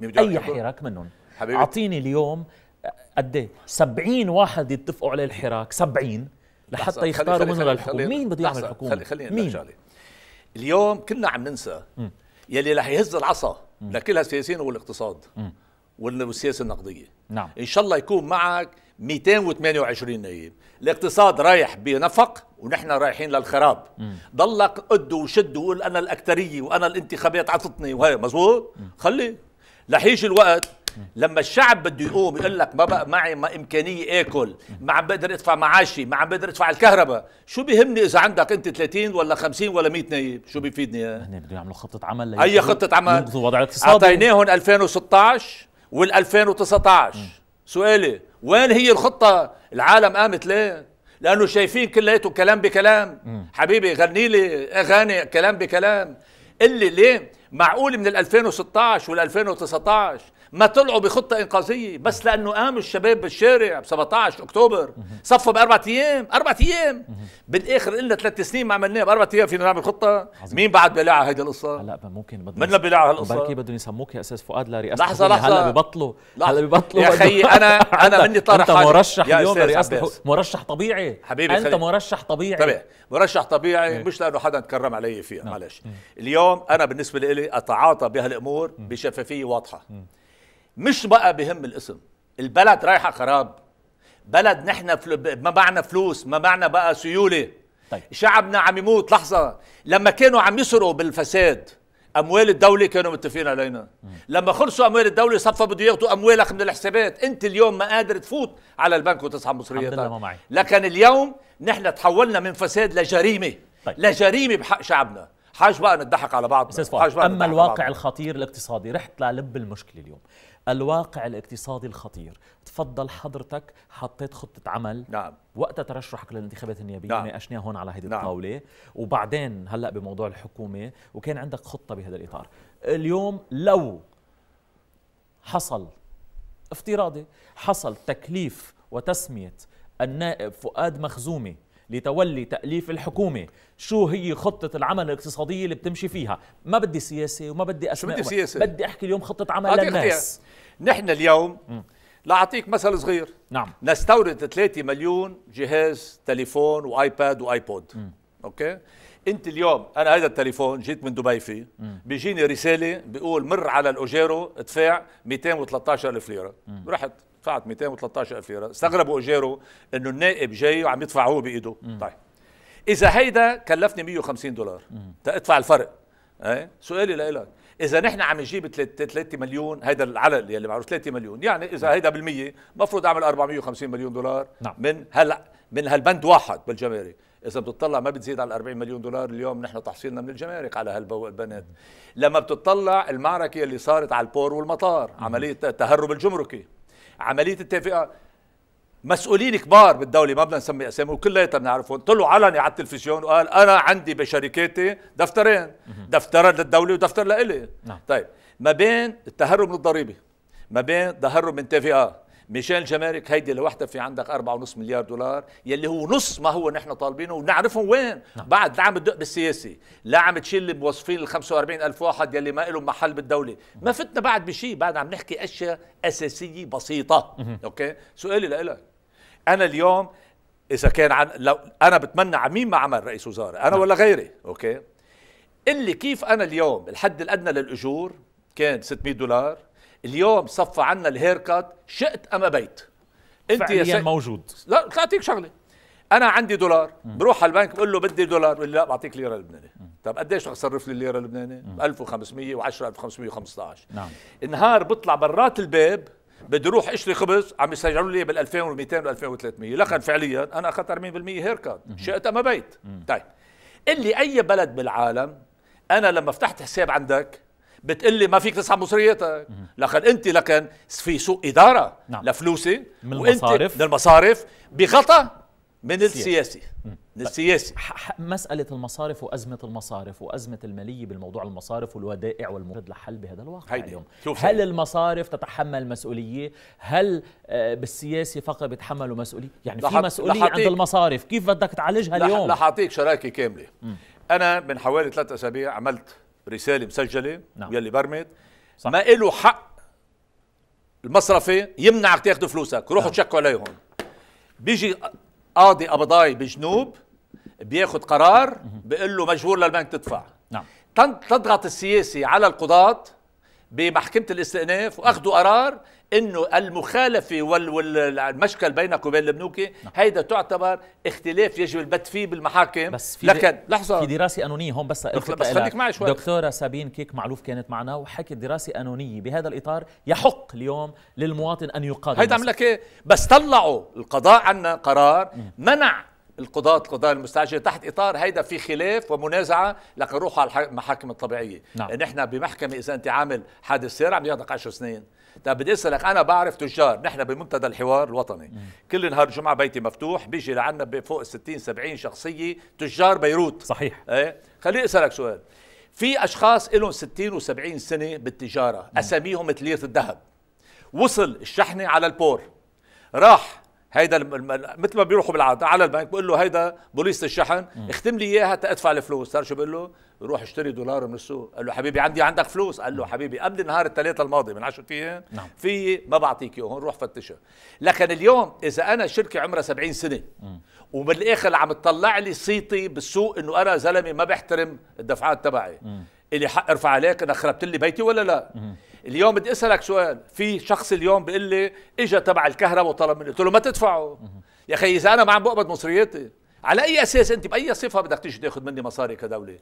مين بده يعمل أي حراك منهم؟ حبيبي. أعطيني اليوم قد ايه 70 واحد يتفقوا عليه الحراك 70 لحتى يختاروا منهم للحكومه مين بده يعمل حكومه خلي خلينا مين اليوم كنا عم ننسى م. يلي رح يهز العصا لكلها السياسيين والاقتصاد الاقتصاد والسياسه النقديه نعم ان شاء الله يكون معك 228 نايب الاقتصاد رايح بنفق ونحن رايحين للخراب ضلك قد وشد وقول انا الاكثريه وانا الانتخابات عطتني وهي مزبوط خلي رح يجي الوقت لما الشعب بده يقوم يقول لك ما بقى معي ما امكانيه اكل ما عم بقدر ادفع معاشي ما عم بقدر ادفع الكهرباء شو بيهمني اذا عندك انت 30 ولا 50 ولا 100 نايب شو بيفيدني هن بدهم يعملوا خطه عمل اي خطه عمل ينقذوا وضع الاقتصاد اعطيناهم 2016 وال 2019 سؤالي وين هي الخطه العالم قامت ليه لانه شايفين كلياته كلام بكلام حبيبي غني لي اغاني كلام بكلام اللي ليه معقول من ال 2016 وال 2019 ما طلعوا بخطه انقاذيه بس لانه قام الشباب بالشارع ب 17 اكتوبر صفوا باربع ايام اربع ايام بالاخر قلنا ثلاث سنين ما عملناها باربع ايام فينا نعمل خطه عظيم. مين بعد بيلاعها هيدي القصه هلا ممكن بدهم مين بيلاعها هالقصه بركي بدهم يسموك يا استاذ فؤاد لرئاسه لحظه لحظه هلا ببطلوا هلا ببطلوا يا خيي انا انا مني طارح انت مرشح اليوم لرئاسه مرشح طبيعي حبيبي انت مرشح طبيعي طبيعي مرشح طبيعي إيه. مش لانه حدا تكرم علي فيها نعم. معلش إيه. اليوم انا بالنسبه لي اتعاطى بهالامور إيه. بشفافيه واضحه مش بقى بهم الاسم البلد رايحه خراب بلد نحن فل... ما معنا فلوس ما معنا بقى سيوله طيب. شعبنا عم يموت لحظه لما كانوا عم يسرقوا بالفساد اموال الدوله كانوا متفقين علينا مم. لما خلصوا اموال الدوله صفى بده ياخذوا اموالك من الحسابات انت اليوم ما قادر تفوت على البنك وتسحب مصريات طيب. لكن اليوم نحن تحولنا من فساد لجريمه طيب. لجريمه بحق شعبنا حاج بقى نضحك على بعض حاج بقى اما الواقع الخطير الاقتصادي رحت للب المشكله اليوم الواقع الاقتصادي الخطير تفضل حضرتك حطيت خطة عمل نعم وقت ترشحك للانتخابات النيابية نعم. ناقشناها هون على هذه نعم. الطاولة وبعدين هلأ بموضوع الحكومة وكان عندك خطة بهذا الإطار اليوم لو حصل افتراضي حصل تكليف وتسمية النائب فؤاد مخزومي لتولي تأليف الحكومة شو هي خطة العمل الاقتصادية اللي بتمشي فيها ما بدي سياسة وما بدي أسماء شو بدي سياسة؟ بدي أحكي اليوم خطة عمل للناس نحن اليوم م. لأعطيك مثل صغير نعم نستورد 3 مليون جهاز تليفون وآيباد وآيبود م. أوكي انت اليوم انا هذا التليفون جيت من دبي فيه بيجيني رساله بيقول مر على الاوجيرو ادفع 213 الف ليره رحت دفعت 213 ليره استغربوا اجاره انه النائب جاي وعم يدفعوه بايده مم. طيب اذا هيدا كلفني 150 دولار ادفع الفرق ايه سؤالي لك اذا نحن عم نجيب 3 مليون هيدا العلل يلي معروف 3 مليون يعني اذا نعم. هيدا بالمية المفروض اعمل 450 مليون دولار نعم. من هلا من هالبند واحد بالجمارك اذا بتطلع ما بتزيد على 40 مليون دولار اليوم نحن تحصيلنا من الجمارك على هالبنات لما بتطلع المعركه اللي صارت على البور والمطار عمليه تهرب الجمركي عمليه التهفئه مسؤولين كبار بالدوله ما بدنا نسمي اسامي وكلياتنا بنعرفهم طلعوا علني على التلفزيون وقال انا عندي بشركاتي دفترين دفتر للدوله ودفتر لإلي نعم. طيب ما بين التهرب من الضريبه ما بين تهرب من تي في ار ميشيل جمارك هيدي لوحدها في عندك 4.5 مليار دولار يلي هو نص ما هو نحن طالبينه ونعرفهم وين نعم. بعد لا عم تدق بالسياسي لا عم تشيل الموظفين ال 45 ألف واحد يلي ما لهم محل بالدولة ما فتنا بعد بشيء بعد عم نحكي أشياء أساسية بسيطة أوكي سؤالي لإلك أنا اليوم إذا كان عن لو أنا بتمنى على مين ما عمل رئيس وزراء أنا نعم. ولا غيري أوكي اللي كيف أنا اليوم الحد الأدنى للأجور كان 600 دولار اليوم صفى عنا الهير كات شئت أم أبيت أنت يا سي... موجود لا أعطيك شغلة أنا عندي دولار م. بروح على البنك بقول له بدي دولار بقول لي لا بعطيك ليرة لبنانية طب قديش رح صرف لي الليرة اللبنانية؟ 1500 و10 1515 نعم النهار بطلع برات الباب بدي اروح اشتري خبز عم يسجلوا لي بال 2200 وال 2300 لكن فعليا انا اخذت 40% هير كات شئت ام بيت طيب قل لي اي بلد بالعالم انا لما فتحت حساب عندك بتقلي ما فيك تسحب مصرياتك لكن انت لكن في سوء اداره نعم. لفلوسي من المصارف للمصارف بغطى من السياسي من السياسي مسألة المصارف وأزمة المصارف وأزمة المالية بالموضوع المصارف والودائع والمرد لحل بهذا الواقع هيدي. اليوم شوف هل المصارف تتحمل مسؤولية؟ هل آه، بالسياسي فقط بيتحملوا مسؤولية؟ يعني لحط... في مسؤولية لحطيك. عند المصارف كيف بدك تعالجها اليوم؟ رح أعطيك شراكة كاملة م. أنا من حوالي ثلاث أسابيع عملت رساله مسجله نعم. يلي برمت صح. ما له حق المصرفي يمنعك تاخذ فلوسك روحوا نعم. تشكوا عليهم بيجي قاضي قبضاي بجنوب بياخذ قرار بيقول له مجبور للبنك تدفع نعم تضغط السياسي على القضاه بمحكمه الاستئناف واخذوا نعم. قرار انه المخالفه والمشكل بينك وبين البنوك نعم. هيدا تعتبر اختلاف يجب البت فيه بالمحاكم بس في لكن لحظه في دراسه قانونيه هون بس بس خليك معي شوي دكتوره سابين كيك معلوف كانت معنا وحكت دراسه قانونيه بهذا الاطار يحق اليوم للمواطن ان يقاضي هيدا عم لك إيه؟ بس طلعوا القضاء عنا قرار منع القضاة القضاء المستعجلة تحت إطار هيدا في خلاف ومنازعة لكن روحوا على المحاكم الطبيعية نعم. نحن بمحكمة إذا أنت عامل حادث سير عم ياخذك 10 سنين طيب بدي اسالك انا بعرف تجار نحن بمنتدى الحوار الوطني مم. كل نهار جمعه بيتي مفتوح بيجي لعنا بفوق 60 70 شخصيه تجار بيروت صحيح ايه خليني اسالك سؤال في اشخاص لهم 60 و70 سنه بالتجاره مم. اساميهم مثل ليره الذهب وصل الشحنه على البور راح هيدا مثل ما بيروحوا بالعاده على البنك بقول له هيدا بوليس الشحن اختم لي اياها تدفع الفلوس صار شو بقول له روح اشتري دولار من السوق قال له حبيبي عندي عندك فلوس قال له حبيبي قبل نهار الثلاثة الماضي من 10 ايام نعم. في ما بعطيك اياهم روح فتشها لكن اليوم اذا انا شركه عمرها 70 سنه مم. وبالاخر عم تطلع لي صيتي بالسوق انه انا زلمه ما بحترم الدفعات تبعي الي حق ارفع عليك انا خربت لي بيتي ولا لا مم. اليوم بدي اسالك سؤال في شخص اليوم بيقول لي اجى تبع الكهرباء وطلب مني قلت له ما تدفعه يا اخي اذا انا ما عم بقبض مصرياتي على اي اساس انت باي صفه بدك تيجي تاخذ مني مصاري كدوله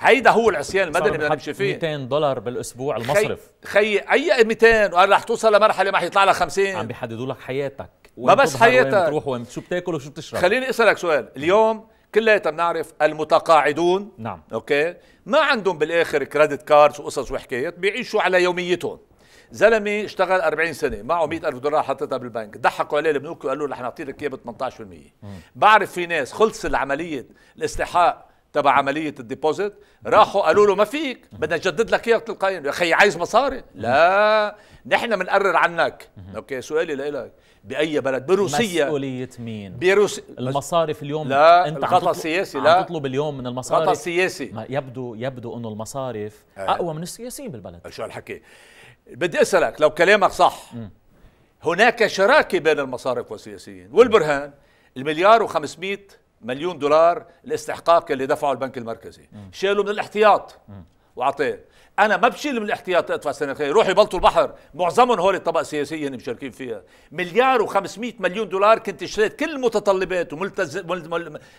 هيدا هو العصيان المدني اللي نمشي فيه 200 دولار بالاسبوع المصرف خي, خي اي 200 وقال رح توصل لمرحله ما حيطلع لها 50 عم بيحددوا لك حياتك ما بس حياتك وين بتروح وين شو بتاكل وشو بتشرب خليني اسالك سؤال اليوم كلياتها بنعرف المتقاعدون نعم اوكي ما عندهم بالاخر كريدت كاردز وقصص وحكايات بيعيشوا على يوميتهم زلمه اشتغل 40 سنه معه 100000 دولار حطتها بالبنك ضحكوا عليه البنوك وقالوا له رح نعطيك لك اياها ب 18% بعرف في ناس خلص العمليه الاستحقاق تبع عمليه الديبوزيت راحوا قالوا له ما فيك بدنا نجدد لك اياها تلقائيا يا اخي عايز مصاري لا نحن بنقرر عنك اوكي سؤالي لك باي بلد بروسيا مسؤوليه مين بروس... المصارف اليوم لا انت الخطا سياسي لا عم تطلب اليوم من المصارف الخطا سياسي ما يبدو يبدو انه المصارف آه. اقوى من السياسيين بالبلد شو هالحكي بدي اسالك لو كلامك صح م. هناك شراكه بين المصارف والسياسيين والبرهان المليار و500 مليون دولار الاستحقاق اللي دفعه البنك المركزي شاله شالوا من الاحتياط واعطيه انا ما بشيل من الاحتياط ادفع سنه خير روحوا يبلطوا البحر معظمهم هول الطبقه السياسيه اللي مشاركين فيها مليار و500 مليون دولار كنت اشتريت كل المتطلبات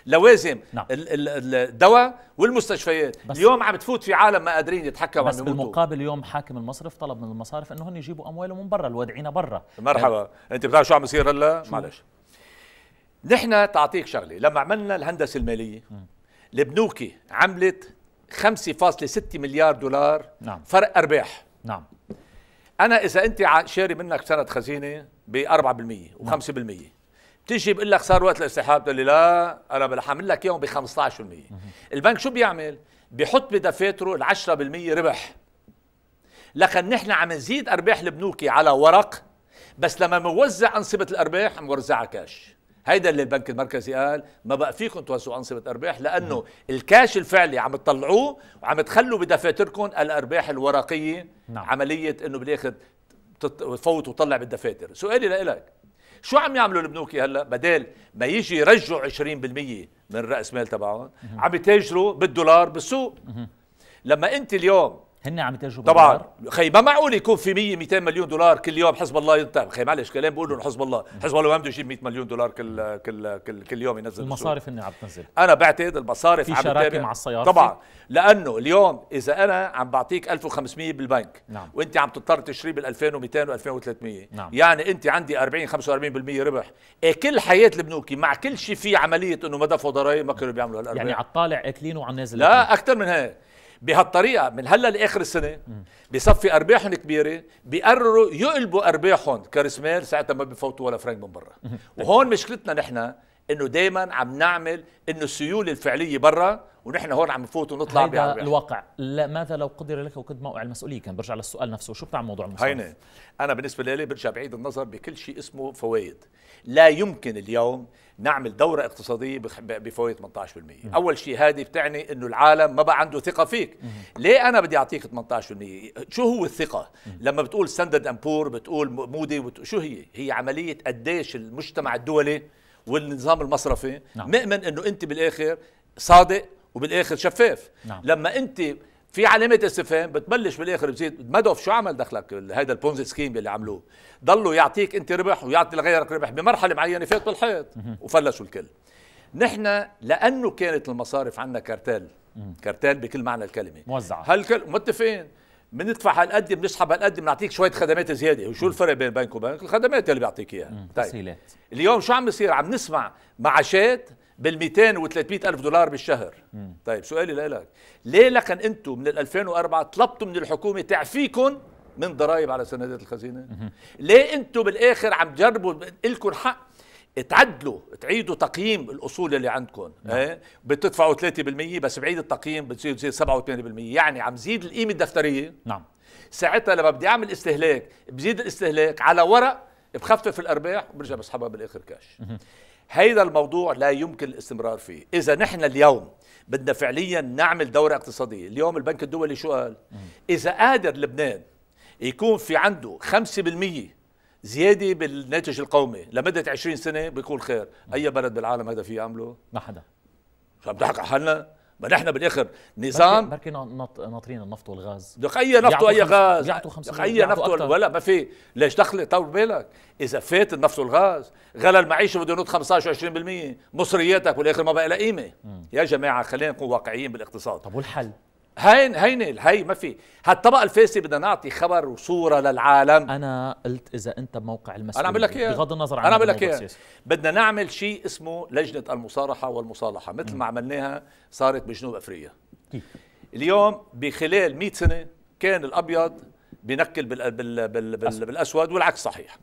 لوازم نعم. الدواء والمستشفيات اليوم عم تفوت في عالم ما قادرين يتحكموا بس بالمقابل اليوم حاكم المصرف طلب من المصارف انه هن يجيبوا اموالهم من برا الوادعين برا مرحبا يعني انت بتعرف شو عم يصير هلا معلش نحن تعطيك شغله لما عملنا الهندسه الماليه البنوك عملت 5.6 مليار دولار نعم. فرق ارباح نعم انا اذا انت شاري منك سند خزينه ب 4% و5% نعم. بتيجي بقول لك صار وقت الانسحاب بتقول لي لا انا بلحمل لك اياهم ب 15% البنك شو بيعمل؟ بيحط بدفاتره ال 10% ربح لكن نحن عم نزيد ارباح البنوك على ورق بس لما بنوزع انصبه الارباح عم نوزعها كاش هيدا اللي البنك المركزي قال ما بقى فيكم توزعوا انصبه ارباح لانه الكاش الفعلي عم تطلعوه وعم تخلوا بدفاتركم الارباح الورقيه نعم. عمليه انه بالاخر تفوت وطلع بالدفاتر سؤالي لإلك شو عم يعملوا البنوك هلا بدال ما يجي يرجعوا 20% من راس مال تبعهم عم يتاجروا بالدولار بالسوق لما انت اليوم هن عم يتجهوا طبعا خي ما معقول يكون في 100 200 مليون دولار كل يوم حزب الله ينطق خي معلش كلام بقولوا حزب الله حزب الله ما بده يجيب 100 مليون دولار كل كل كل, كل يوم ينزل المصارف هن عم تنزل انا بعتقد المصارف في شراكه مع السيارات طبعا لانه اليوم اذا انا عم بعطيك 1500 بالبنك نعم. وانت عم تضطر تشتري بال 2200 و2300 نعم. يعني انت عندي 40 45% ربح إيه كل حياه البنوك مع كل شيء في عمليه انه ما دفعوا ضرائب ما كانوا بيعملوا هالارباح يعني على الطالع اكلين وعم نازل لا اكثر من هيك بهالطريقه من هلا لاخر السنه بصفي ارباحهم كبيره بيقرروا يقلبوا ارباحهم كرسمال ساعتها ما بفوتوا ولا فرنك من برا وهون مشكلتنا نحن انه دائما عم نعمل انه السيوله الفعليه برا ونحن هون عم نفوت ونطلع هيدا الواقع لا ماذا لو قدر لك وقد موقع المسؤوليه كان برجع للسؤال نفسه شو بتعمل موضوع المسؤولية؟ هيني. انا بالنسبه لي برجع بعيد النظر بكل شيء اسمه فوائد لا يمكن اليوم نعمل دورة اقتصادية بفوائد 18% م. أول شيء هذه بتعني أنه العالم ما بقى عنده ثقة فيك م. ليه أنا بدي أعطيك 18% شو هو الثقة م. لما بتقول ستاندرد أند بور بتقول مودي بتقول شو هي هي عملية قديش المجتمع الدولي والنظام المصرفي نعم. مؤمن أنه أنت بالآخر صادق وبالآخر شفاف نعم. لما أنت في علامه استفهام بتبلش بالاخر بزيد مادوف شو عمل دخلك هذا البونزي سكيم اللي عملوه ضلوا يعطيك انت ربح ويعطي لغيرك ربح بمرحله معينه فات بالحيط وفلشوا الكل نحن لانه كانت المصارف عندنا كرتال كرتال بكل معنى الكلمه موزعه هالكل متفقين بندفع هالقد بنسحب هالقد بنعطيك شويه خدمات زياده وشو الفرق بين بنك وبنك الخدمات اللي بيعطيك اياها طيب اليوم شو عم بيصير عم نسمع معاشات بال 200 و 300 الف دولار بالشهر مم. طيب سؤالي لك ليه لكن انتم من 2004 طلبتوا من الحكومه تعفيكم من ضرائب على سندات الخزينه مم. ليه انتم بالاخر عم تجربوا لكم حق تعدلوا تعيدوا تقييم الاصول اللي عندكم نعم. ايه بتدفعوا 3% بس بعيد التقييم بتصير زي 87% يعني عم زيد القيمه الدفتريه نعم ساعتها لما بدي اعمل استهلاك بزيد الاستهلاك على ورق بخفف الارباح وبرجع بسحبها بالاخر كاش هيدا الموضوع لا يمكن الاستمرار فيه إذا نحن اليوم بدنا فعليا نعمل دورة اقتصادية اليوم البنك الدولي شو قال إذا قادر لبنان يكون في عنده 5% زيادة بالناتج القومي لمدة 20 سنة بيكون خير أي بلد بالعالم هذا فيه يعمله ما حدا شو عم تحكي حالنا ما نحن بالاخر نظام بركي ناطرين النفط والغاز لك اي نفط واي غاز يعطوا 5 اي نفط ولا ما في ليش دخل طول بالك اذا فات النفط والغاز غلى المعيشه بده ينط 15 20% مصرياتك بالاخر ما بقى لها قيمه يا جماعه خلينا نكون واقعيين بالاقتصاد طب والحل هين هين هي ما في هالطبقه الفاسده بدنا نعطي خبر وصوره للعالم انا قلت اذا انت بموقع المسؤول انا عم لك اياها بغض النظر عن انا عم لك بدنا نعمل شيء اسمه لجنه المصارحه والمصالحه مثل ما عملناها صارت بجنوب افريقيا اليوم بخلال 100 سنه كان الابيض بنكل بال بال بال بال بالاسود والعكس صحيح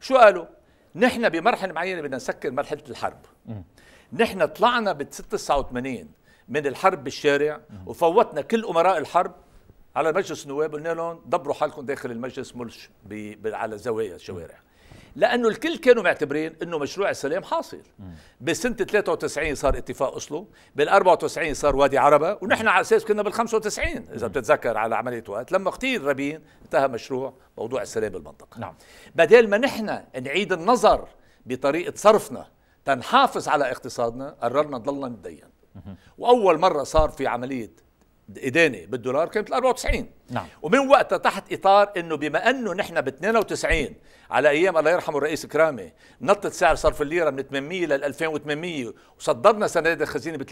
شو قالوا نحن بمرحله معينه بدنا نسكر مرحله الحرب نحن طلعنا بال 86 من الحرب بالشارع وفوتنا كل امراء الحرب على مجلس النواب قلنا لهم دبروا حالكم داخل المجلس ملش على زوايا الشوارع لانه الكل كانوا معتبرين انه مشروع السلام حاصل بسنه 93 صار اتفاق اصله بال 94 صار وادي عربه ونحن على اساس كنا بال 95 اذا بتتذكر على عمليه وقت لما قتيل رابين انتهى مشروع موضوع السلام بالمنطقه نعم بدل ما نحن نعيد النظر بطريقه صرفنا تنحافظ على اقتصادنا قررنا نضلنا نتدين واول مره صار في عمليه ادانه بالدولار كانت 94 نعم ومن وقتها تحت اطار انه بما انه نحن ب 92 على ايام الله يرحمه الرئيس كرامي نطت سعر صرف الليره من 800 لل 2800 وصدرنا سندات الخزينه ب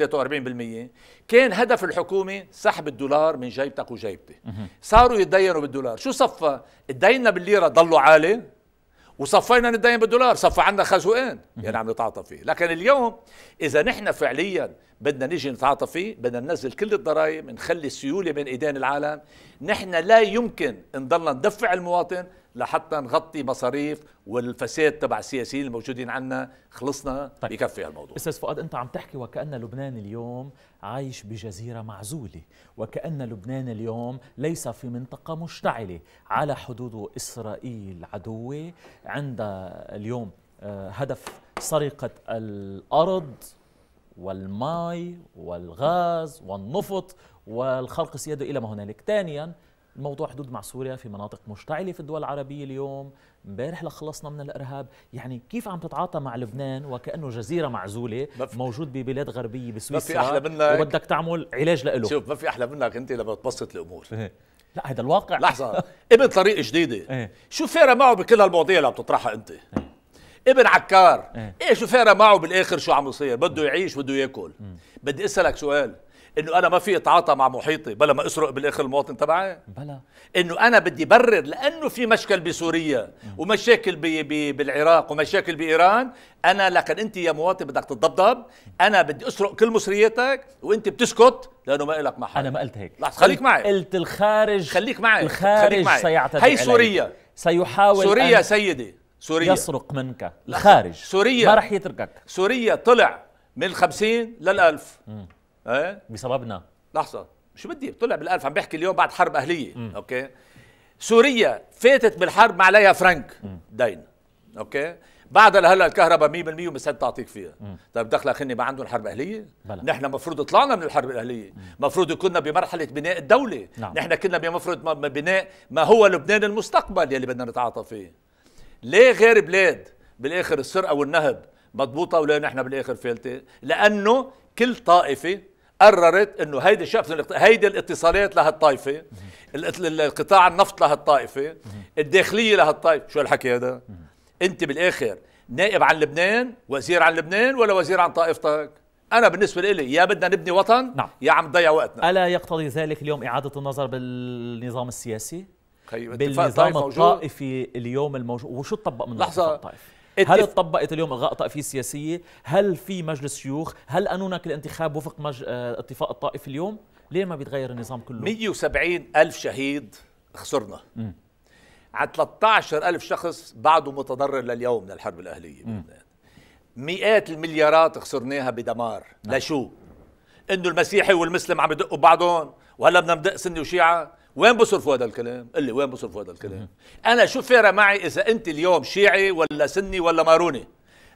43% كان هدف الحكومه سحب الدولار من جيبتك وجيبتي صاروا يتدينوا بالدولار شو صفى تدينا بالليره ضلوا عالي وصفينا نتدين بالدولار صفى عندنا خزوئين يعني عم نتعاطى فيه لكن اليوم اذا نحن فعليا بدنا نيجي نتعاطى فيه بدنا ننزل كل الضرائب نخلي السيوله بين ايدين العالم نحن لا يمكن نضلنا ندفع المواطن لحتى نغطي مصاريف والفساد تبع السياسيين الموجودين عنا خلصنا طيب. بكفي هالموضوع استاذ فؤاد انت عم تحكي وكان لبنان اليوم عايش بجزيره معزوله وكان لبنان اليوم ليس في منطقه مشتعله على حدود اسرائيل عدوه عندها اليوم آه، هدف سرقه الارض والماء والغاز والنفط والخرق السيادة إلى ما هنالك ثانياً الموضوع حدود مع سوريا في مناطق مشتعله في الدول العربيه اليوم امبارح لخلصنا من الارهاب يعني كيف عم تتعاطى مع لبنان وكانه جزيره معزوله موجود ببلاد غربيه بسويسرا ما في احلى منك وبدك تعمل علاج له شوف ما في احلى منك انت لما تبسط الامور إيه. لا هذا الواقع لحظه ابن طريق جديده إيه. شو فارق معه بكل هالمواضيع اللي عم تطرحها انت إيه. ابن عكار ايه, إيه شو فارق معه بالاخر شو عم يصير بده يعيش بده ياكل بدي اسالك سؤال انه انا ما في اتعاطى مع محيطي بلا ما اسرق بالاخر المواطن تبعي بلا انه انا بدي برر لانه في مشكل بسوريا ومشاكل بي بي بالعراق ومشاكل بايران انا لكن انت يا مواطن بدك تضبضب انا بدي اسرق كل مصرياتك وانت بتسكت لانه ما لك محل انا ما قلت هيك لحظة خليك معي قلت الخارج خليك معي الخارج خليك معي. سيعتدي هي سوريا سيحاول سوريا أن... سيدي سوريا يسرق منك الخارج سوريا ما رح يتركك سوريا طلع من ال 50 لل 1000 ايه بسببنا لحظه شو بدي طلع بال 1000 عم بحكي اليوم بعد حرب اهليه مم. اوكي سوريا فاتت بالحرب ما عليها فرنك دين اوكي بعدها لهلا الكهرباء 100% ومستعد تعطيك فيها مم. طيب دخلك خني ما عندهم حرب اهليه بلا. نحن المفروض طلعنا من الحرب الاهليه المفروض كنا بمرحله بناء الدوله نعم. نحن كنا بمفروض بناء ما هو لبنان المستقبل يلي بدنا نتعاطى فيه ليه غير بلاد بالاخر السرقه والنهب مضبوطه ولا نحن بالاخر فلتة لانه كل طائفه قررت انه هيدي شبكه هيدي الاتصالات لهالطائفه القطاع النفط لهالطائفه الداخليه لهالطائفه شو هالحكي هذا انت بالاخر نائب عن لبنان وزير عن لبنان ولا وزير عن طائفتك انا بالنسبه لي يا بدنا نبني وطن نعم. يا عم تضيع وقتنا الا يقتضي ذلك اليوم اعاده النظر بالنظام السياسي طيب بالنظام الطائفي اليوم الموجود وشو تطبق من لحظه الطائف هل طبقت اليوم الغاء الطائفيه السياسيه؟ هل في مجلس شيوخ؟ هل قانونك الانتخاب وفق مج... آه، اتفاق الطائفي اليوم؟ ليه ما بيتغير النظام كله؟ 170 ألف شهيد خسرنا م. عن 13 ألف شخص بعده متضرر لليوم من الحرب الأهلية بلبنان مئات المليارات خسرناها بدمار نعم. لشو؟ انه المسيحي والمسلم عم يدقوا بعضهم وهلا بدنا ندق سني وشيعه وين بصرفوا هذا الكلام؟ قل لي وين بصرفوا هذا الكلام؟ انا شو فارق معي اذا انت اليوم شيعي ولا سني ولا ماروني؟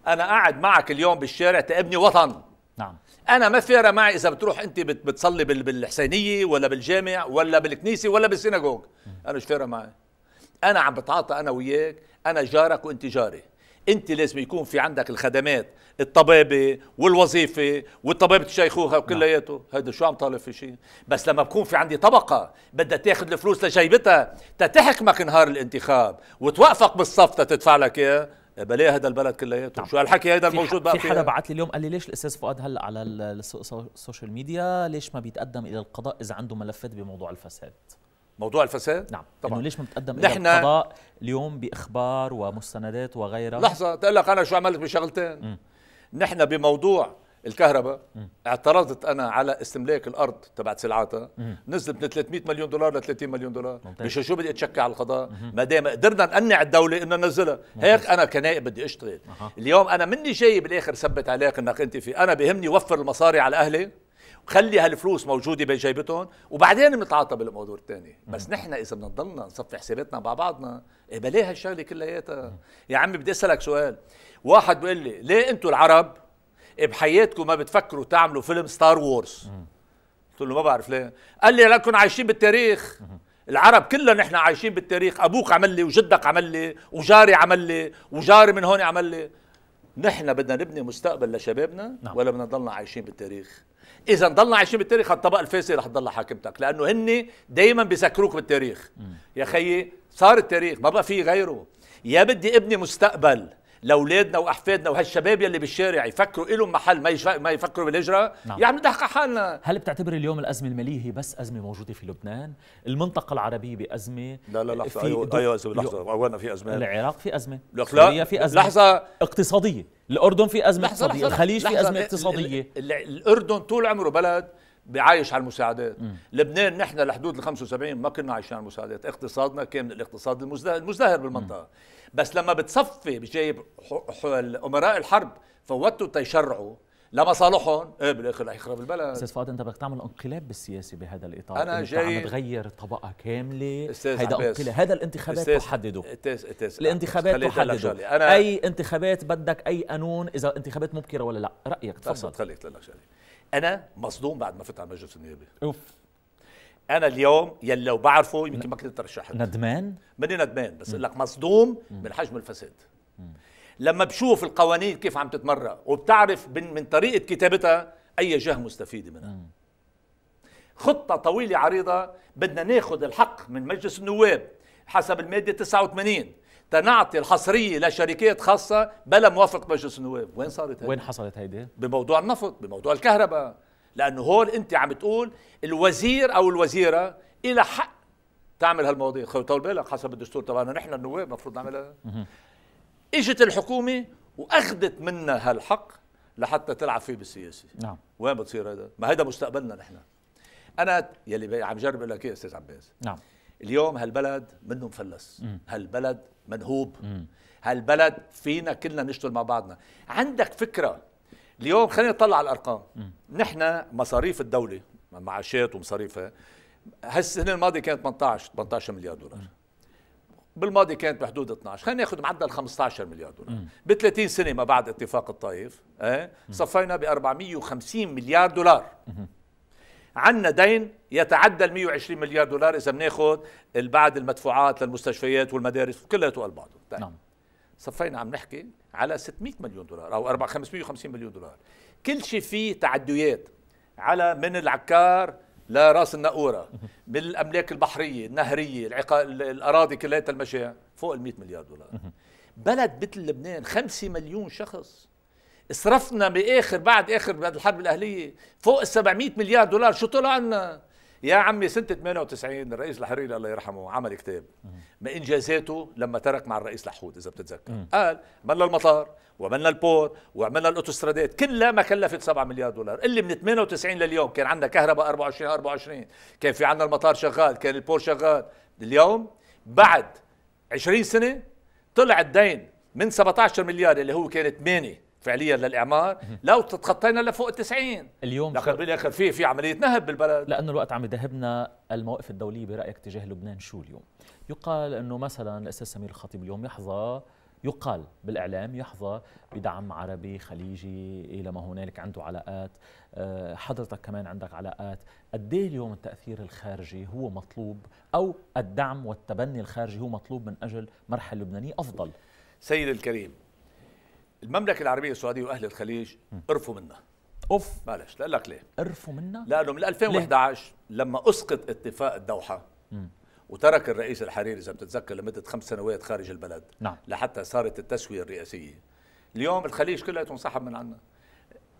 انا قاعد معك اليوم بالشارع تابني وطن نعم انا ما فارق معي اذا بتروح انت بتصلي بالحسينيه ولا بالجامع ولا بالكنيسه ولا بالسيناغوج انا شو فارق معي؟ انا عم بتعاطى انا وياك انا جارك وانت جاري انت لازم يكون في عندك الخدمات الطبابه والوظيفه والطبابه الشيخوخه وكلياته نعم. هيدا شو عم طالب في شيء بس لما بكون في عندي طبقه بدها تاخذ الفلوس لجيبتها تتحكمك نهار الانتخاب وتوقفك بالصف تدفع لك اياه بلاها هذا البلد كلياته نعم. شو هالحكي هذا الموجود بقى في حدا بعت لي اليوم قال لي ليش الاستاذ فؤاد هلا على السوشيال ميديا ليش ما بيتقدم الى القضاء اذا عنده ملفات بموضوع الفساد موضوع الفساد نعم طبعا انه ليش ما بتقدم نحن الى القضاء اليوم باخبار ومستندات وغيرها لحظه تقول لك انا شو عملت بشغلتين نحن بموضوع الكهرباء اعترضت انا على استملاك الارض تبعت سلعاتها نزلت من 300 مليون دولار ل 30 مليون دولار مش شو بدي اتشكى على القضاء ما دام قدرنا نقنع الدوله انه ننزلها هيك انا كنائب بدي اشتغل أه. اليوم انا مني جاي بالاخر ثبت عليك انك انت في انا بهمني وفر المصاري على اهلي خلي هالفلوس موجوده بجيبتهم وبعدين بنتعاطى بالموضوع الثاني بس نحن اذا بدنا نضلنا نصفي حساباتنا مع بعضنا إيه بلاها هالشغله كلياتها يا عمي بدي اسالك سؤال واحد بيقول لي ليه انتوا العرب بحياتكم ما بتفكروا تعملوا فيلم ستار وورز قلت له ما بعرف ليه قال لي لكن عايشين بالتاريخ العرب كلنا نحن عايشين بالتاريخ ابوك عمل لي وجدك عمل لي وجاري عمل لي وجاري من هون عمل لي نحن بدنا نبني مستقبل لشبابنا نعم. ولا بدنا نضلنا عايشين بالتاريخ اذا نضلنا عايشين بالتاريخ الطبقه الفاسده رح تضل حاكمتك لانه هن دائما بيسكروك بالتاريخ م. يا خيي صار التاريخ ما بقى في غيره يا بدي ابني مستقبل لاولادنا واحفادنا وهالشباب يلي بالشارع يفكروا لهم محل ما ما يفكروا بالهجره نعم. يا عم نضحك حالنا هل بتعتبر اليوم الازمه الماليه هي بس ازمه موجوده في لبنان المنطقه العربيه بازمه لا لا لحظه ايوه دو... ايوه لحظه اولا في ازمه العراق في ازمه سوريا في ازمه لحظه اقتصاديه الاردن في ازمه لحظة اقتصاديه لحظة الخليج لحظة في ازمه اقتصاديه الاردن طول عمره بلد بعايش على المساعدات م. لبنان نحن لحدود ال 75 ما كنا عايشين على المساعدات اقتصادنا كان من الاقتصاد المزدهر, المزدهر بالمنطقه م. بس لما بتصفي جايب امراء الحرب فوتوا تيشرعوا لمصالحهم ايه بالاخر رح يخرب البلد استاذ فؤاد انت بدك تعمل انقلاب بالسياسه بهذا الاطار انا انت جاي عم تغير طبقه كامله هيدا انقلاب هذا الانتخابات تحدده الانتخابات تحدده أنا اي انتخابات بدك اي قانون اذا انتخابات مبكره ولا لا رايك تفضل خليك لك شغله انا مصدوم بعد ما فت على المجلس النيابي اوف انا اليوم يلي لو بعرفه يمكن ما كنت ترشحت ندمان ماني ندمان بس اقول لك مصدوم من حجم الفساد لما بشوف القوانين كيف عم تتمرق وبتعرف من طريقه كتابتها اي جهه مستفيده منها مم. خطه طويله عريضه بدنا ناخذ الحق من مجلس النواب حسب الماده 89 تنعطي الحصريه لشركات خاصه بلا موافقه مجلس النواب وين صارت هيدي وين حصلت هيدي بموضوع النفط بموضوع الكهرباء لانه هون انت عم تقول الوزير او الوزيره إلى حق تعمل هالمواضيع طول بالك حسب الدستور تبعنا نحن النواب المفروض نعملها اجت الحكومه واخذت منا هالحق لحتى تلعب فيه بالسياسه نعم وين بتصير هذا ما هذا مستقبلنا نحن انا يلي عم جرب لك يا استاذ عباس نعم اليوم هالبلد منه مفلس مم. هالبلد منهوب مم. هالبلد فينا كلنا نشتغل مع بعضنا عندك فكره اليوم خلينا نطلع على الارقام نحن مصاريف الدوله معاشات ومصاريفها هالسنه الماضيه كانت 18 18 مليار دولار بالماضي كانت بحدود 12 خلينا ناخذ معدل 15 مليار دولار ب 30 سنه ما بعد اتفاق الطائف أه؟ صفينا ب 450 مليار دولار عندنا دين يتعدى ال 120 مليار دولار اذا بناخذ بعد المدفوعات للمستشفيات والمدارس كلها قلب بعضه طيب. نعم صفينا عم نحكي على 600 مليون دولار او 4 550 مليون دولار كل شيء فيه تعديات على من العكار لراس النقوره من الاملاك البحريه النهريه العقا... الاراضي كلها المشاع فوق ال 100 مليار دولار بلد مثل لبنان 5 مليون شخص صرفنا باخر بعد اخر بعد الحرب الاهليه فوق ال 700 مليار دولار شو طلع لنا يا عمي سنة 98 الرئيس الحريري الله يرحمه عمل كتاب ما إنجازاته لما ترك مع الرئيس لحود إذا بتتذكر قال عملنا المطار وعملنا البور وعملنا الأوتوسترادات كلها ما كلفت 7 مليار دولار اللي من 98 لليوم كان عندنا كهرباء 24 24 كان في عندنا المطار شغال كان البور شغال اليوم بعد 20 سنة طلع الدين من 17 مليار اللي هو كان 8 فعليا للاعمار لو تخطينا لفوق 90 اليوم لكن بالاخر في في عمليه نهب بالبلد لانه الوقت عم يذهبنا المواقف الدوليه برايك تجاه لبنان شو اليوم يقال انه مثلا الاستاذ سمير الخطيب اليوم يحظى يقال بالاعلام يحظى بدعم عربي خليجي الى ما هنالك عنده علاقات آه، حضرتك كمان عندك علاقات قد إيه اليوم التاثير الخارجي هو مطلوب او الدعم والتبني الخارجي هو مطلوب من اجل مرحله لبنانيه افضل سيد الكريم المملكه العربيه السعوديه واهل الخليج قرفوا منا اوف معلش لا لك ليه قرفوا منا لانه من 2011 لما اسقط اتفاق الدوحه مم. وترك الرئيس الحريري اذا بتتذكر لمده خمس سنوات خارج البلد نعم. لحتى صارت التسويه الرئاسيه اليوم الخليج كلياته انسحب من عنا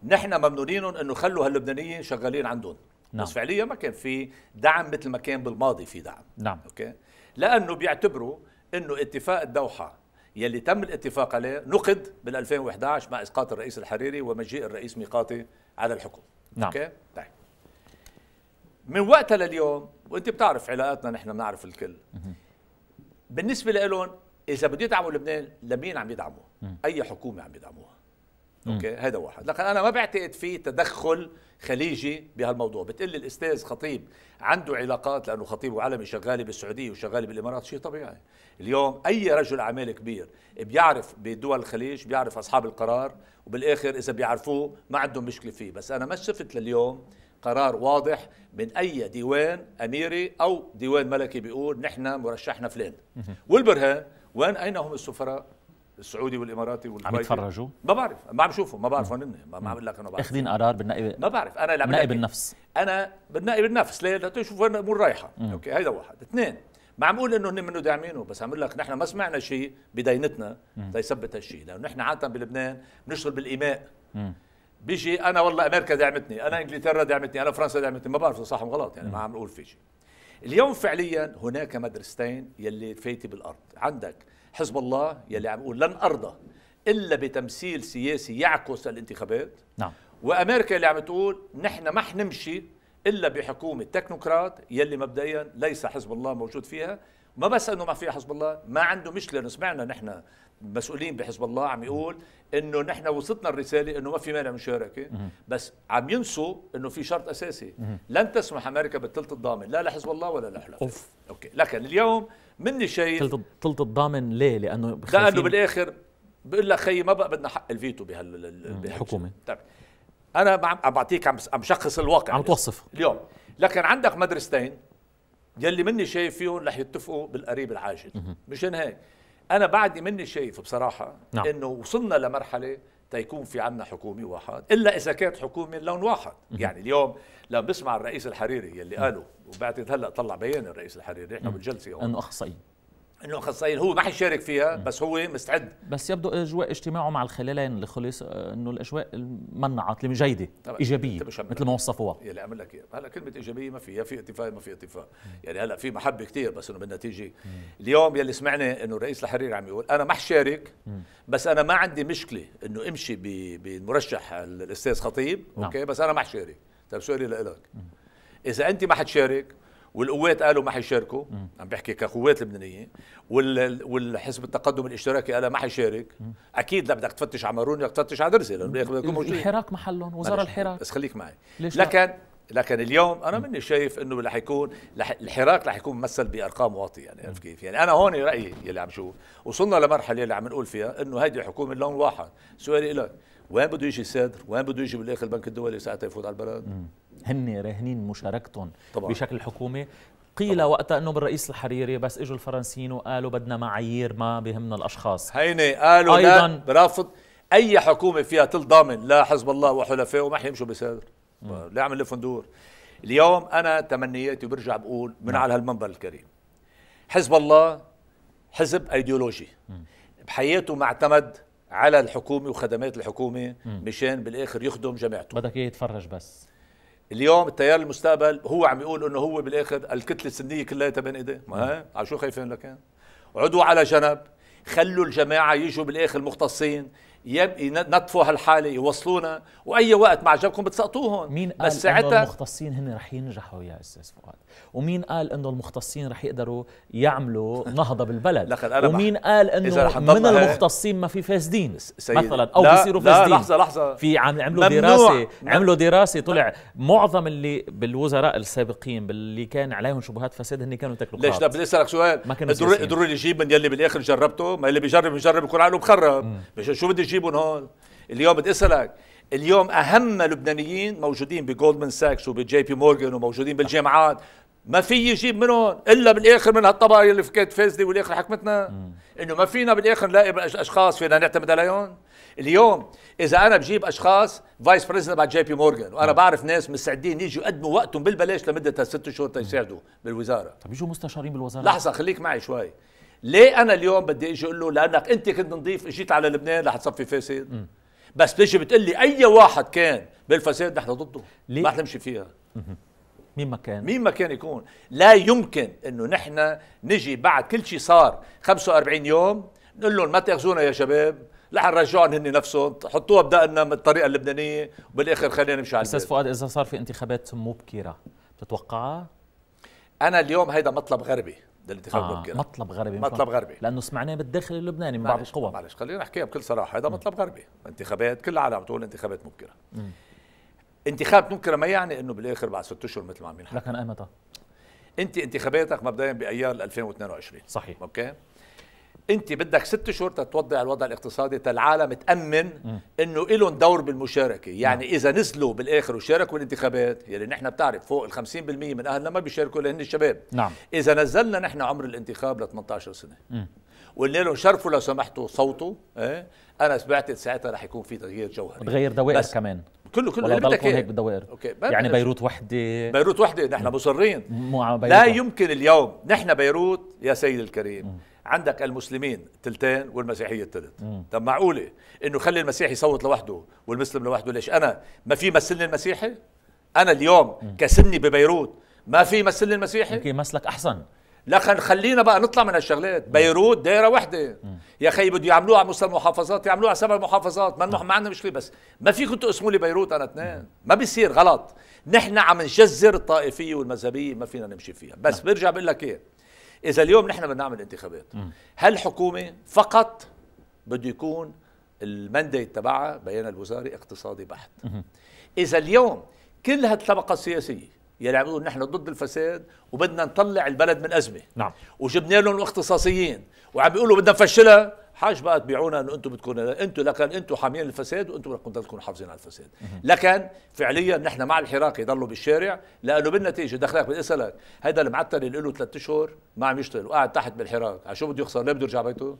نحن ممنونين انه خلوا هاللبنانيين شغالين عندهم نعم. بس فعليا ما كان في دعم مثل ما كان بالماضي في دعم نعم اوكي لانه بيعتبروا انه اتفاق الدوحه يلي تم الاتفاق عليه نقد بال 2011 مع اسقاط الرئيس الحريري ومجيء الرئيس ميقاتي على الحكم نعم اوكي طيب من وقتها لليوم وانت بتعرف علاقاتنا نحن بنعرف الكل بالنسبه لإلهم اذا بده يدعموا لبنان لمين عم يدعموا؟ اي حكومه عم يدعموها اوكي هذا واحد لكن انا ما بعتقد في تدخل خليجي بهالموضوع بتقول لي الاستاذ خطيب عنده علاقات لانه خطيب وعلمي شغاله بالسعوديه وشغاله بالامارات شيء طبيعي اليوم اي رجل اعمال كبير بيعرف بدول الخليج بيعرف اصحاب القرار وبالاخر اذا بيعرفوه ما عندهم مشكله فيه بس انا ما شفت لليوم قرار واضح من اي ديوان اميري او ديوان ملكي بيقول نحن مرشحنا فلان والبرهان وين اين هم السفراء السعودي والاماراتي والكويتي عم يتفرجوا ما بعرف ما عم شوفهم ما بعرف وين ما عم اقول لك انا بعرف اخذين قرار بالنائب ما بعرف انا بالنائب النفس انا بالنائب النفس ليه لتشوف وين الامور رايحه اوكي هيدا واحد اثنين معقول انه هن منه داعمينه بس عم لك نحن ما سمعنا شيء بدينتنا ليثبت هالشيء لانه نحن عاده بلبنان بنشتغل بالايماء بيجي انا والله امريكا دعمتني انا انجلترا دعمتني انا فرنسا دعمتني ما بعرف صح غلط يعني ما عم نقول في شيء اليوم فعليا هناك مدرستين يلي فايته بالارض عندك حزب الله يلي عم يقول لن ارضى الا بتمثيل سياسي يعكس الانتخابات نعم وامريكا اللي عم تقول نحن ما حنمشي الا بحكومه تكنوقراط يلي مبدئيا ليس حزب الله موجود فيها ما بس انه ما فيها حزب الله ما عنده مشكله سمعنا نحن مسؤولين بحزب الله عم يقول انه نحن وصلتنا الرساله انه ما في مانع مشاركه بس عم ينسوا انه في شرط اساسي لن تسمح امريكا بالثلث الضامن لا لحزب الله ولا لحلف اوف اوكي لكن اليوم مني شيء ثلث الضامن ليه لانه لانه بالاخر بقول لك خيي ما بقى بدنا حق الفيتو بهال بهالحكومه طيب انا عم بعطيك عم بشخص الواقع عم توصف اليوم لكن عندك مدرستين يلي مني شايف فيهم رح يتفقوا بالقريب العاجل مشان هيك انا بعدني مني شايف بصراحه نعم. انه وصلنا لمرحله تيكون في عنا حكومه واحد الا اذا كانت حكومه لون واحد يعني اليوم لما بسمع الرئيس الحريري يلي قاله وبعتقد هلا طلع بيان الرئيس الحريري احنا بالجلسه هون انه اخصائي انه اخصائيين هو ما حيشارك فيها بس هو مستعد بس يبدو اجواء اجتماعه مع الخلالين اللي خلص آه، انه الاجواء منعت اللي جيده ايجابيه مثل ما وصفوها يلي عمل لك هلا كلمه ايجابيه ما فيها في اتفاق ما في اتفاق يعني هلا في محبه كثير بس انه بالنتيجه اليوم يلي سمعنا انه الرئيس الحريري عم يقول انا ما حشارك بس انا ما عندي مشكله انه امشي بالمرشح الاستاذ خطيب نعم. اوكي بس انا ما حشارك طيب سؤالي لك اذا انت ما حتشارك والقوات قالوا ما حيشاركوا عم بحكي كقوات لبنانيه والحزب التقدم الاشتراكي قال ما حيشارك اكيد لا بدك تفتش على مارون بدك تفتش على درزي لانه بدك موجودين الحراك محلهم وزاره الحراك بس خليك معي ليش لكن لكن اليوم انا مني شايف انه رح يكون الحراك رح يكون ممثل بارقام واطيه يعني عرفت كيف؟ يعني انا هون رايي يلي عم شوف وصلنا لمرحله اللي عم نقول فيها انه هيدي حكومه لون واحد، سؤالي لك وين بده يجي الصدر؟ وين بده يجي بالاخر البنك الدولي ساعتها يفوت على البلد؟ هن راهنين مشاركتهم طبعا. بشكل حكومي قيل وقتها انه بالرئيس الحريري بس اجوا الفرنسيين وقالوا بدنا معايير ما بهمنا الاشخاص هيني قالوا أيضاً لا برافض اي حكومه فيها تل ضامن لا حزب الله وحلفائه وما حيمشوا بسادر لا عمل فندور اليوم انا تمنياتي وبرجع بقول من نعم. على هالمنبر الكريم حزب الله حزب ايديولوجي بحياته ما اعتمد على الحكومه وخدمات الحكومه مشان بالاخر يخدم جماعته بدك اياه يتفرج بس اليوم التيار المستقبل هو عم يقول انه هو بالاخر الكتله السنيه كلها بين ايديه ما على شو خايفين لك عدوا على جنب خلوا الجماعه يجوا بالاخر مختصين ينطفوا هالحاله يوصلونا واي وقت ما عجبكم بتسقطوهم مين قال بس ساعتها انه المختصين هن رح ينجحوا يا استاذ فؤاد ومين قال انه المختصين رح يقدروا يعملوا نهضه بالبلد لقد أنا ومين قال انه من المختصين ما في فاسدين مثلا او بيصيروا فاسدين لحظه لحظه في عملوا دراسه عملوا دراسه طلع معظم اللي بالوزراء السابقين باللي كان عليهم شبهات فساد هن كانوا تكلوا ليش لا بدي اسالك سؤال ما كانوا ضروري يجيب من يلي بالاخر جربته ما يلي بيجرب بيجرب يكون عقله مخرب شو بدي يجيبهم هون اليوم بدي اسالك اليوم اهم لبنانيين موجودين بجولدمان ساكس وبجي بي مورجان وموجودين بالجامعات ما في يجيب منهم الا بالاخر من هالطبقه اللي فكت فاسده والاخر حكمتنا انه ما فينا بالاخر نلاقي اشخاص فينا نعتمد عليهم اليوم اذا انا بجيب اشخاص فايس بريزنت بعد جي بي مورجان وانا بعرف ناس مستعدين يجوا يقدموا وقتهم بالبلاش لمده ست شهور تيساعدوا بالوزاره طب يجوا مستشارين بالوزاره لحظه خليك معي شوي ليه انا اليوم بدي اجي اقول له لانك انت كنت نظيف اجيت على لبنان رح تصفي فاسد بس تيجي بتقول لي اي واحد كان بالفساد نحن ضده ليه؟ ما نمشي فيها مين ما كان مين ما كان يكون لا يمكن انه نحن نجي بعد كل شيء صار 45 يوم نقول لهم ما تاخذونا يا شباب رح نرجعهم هن نفسهم حطوها بدقنا بالطريقه اللبنانيه وبالاخر خلينا نمشي على استاذ فؤاد اذا صار في انتخابات مبكره بتتوقعها؟ انا اليوم هيدا مطلب غربي ده آه مطلب غربي مطلب غربي لانه سمعناه بالداخل اللبناني من بعض القوى معلش خلينا نحكيها بكل صراحه هذا مطلب غربي انتخابات كل العالم تقول انتخابات مبكره مم. انتخاب مبكره ما يعني انه بالاخر بعد ست اشهر مثل ما عم ينحكي لكن ايمتى؟ انت انتخاباتك مبدئيا بايار 2022 صحيح اوكي انت بدك ست شهور تتوضع الوضع الاقتصادي تالعالم تامن انه لهم دور بالمشاركه يعني نعم. اذا نزلوا بالاخر وشاركوا الانتخابات يلي يعني نحن بتعرف فوق ال 50% من اهلنا ما بيشاركوا لهن الشباب نعم. اذا نزلنا نحن عمر الانتخاب ل 18 سنه وقلنا لهم شرفوا لو سمحتوا صوتوا ايه انا بعتقد ساعتها رح يكون في تغيير جوهري بتغير دوائر كمان كله كله ولا بدك هيك بالدوائر اوكي يعني بيروت وحده بيروت وحده نحن مصرين لا يمكن اليوم نحن بيروت يا سيد الكريم مم. عندك المسلمين تلتين والمسيحيه الثلث طب معقوله انه خلي المسيحي يصوت لوحده والمسلم لوحده ليش انا ما في مثلني المسيحي انا اليوم كسني ببيروت ما في مثلني المسيحي يمكن يمثلك احسن لكن خلينا بقى نطلع من هالشغلات بيروت دايره وحده يا اخي بده يعملوها على مستوى المحافظات يعملوها على سبع محافظات ما ما عندنا مشكله بس ما فيكم تقسموا لي بيروت انا اثنين ما بيصير غلط نحن عم نجزر الطائفيه والمذهبيه ما فينا نمشي فيها بس نعم. برجع بقول لك ايه اذا اليوم نحن بدنا نعمل انتخابات هل حكومه فقط بده يكون المانديت تبعها بيان الوزاري اقتصادي بحت اذا اليوم كل هالطبقه السياسيه يلي عم نحن ضد الفساد وبدنا نطلع البلد من ازمه نعم وجبنا لهم اختصاصيين وعم بيقولوا بدنا نفشلها حاج بقى تبيعونا انه انتم بتكون انتم لكن انتم حاميين الفساد وانتم بدكم تكونوا حافظين على الفساد لكن فعليا نحن مع الحراك يضلوا بالشارع لانه بالنتيجه دخلك بدي اسالك هذا المعتل اللي له ثلاث اشهر ما عم يشتغل وقاعد تحت بالحراك على شو بده يخسر ليه بده يرجع بيته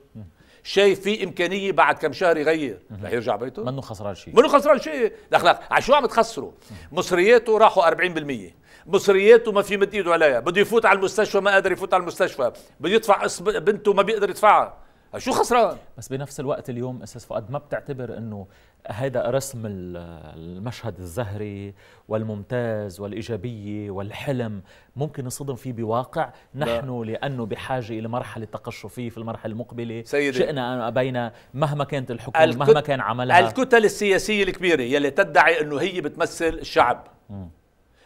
شايف في امكانيه بعد كم شهر يغير رح يرجع بيته منه خسران شيء منه خسران شيء دخلك على شو عم تخسره مصرياته راحوا 40% مصرياته ما في مد ايده عليها بده يفوت على المستشفى ما قادر يفوت على المستشفى بده يدفع بنته ما بيقدر يدفعها شو خسران بس بنفس الوقت اليوم استاذ فؤاد ما بتعتبر انه هذا رسم المشهد الزهري والممتاز والايجابيه والحلم ممكن نصدم فيه بواقع نحن لا. لانه بحاجه الى مرحله تقشفيه في المرحله المقبله سيدي. شئنا ام ابينا مهما كانت الحكومة الكت... مهما كان عملها الكتل السياسيه الكبيره يلي تدعي انه هي بتمثل الشعب م.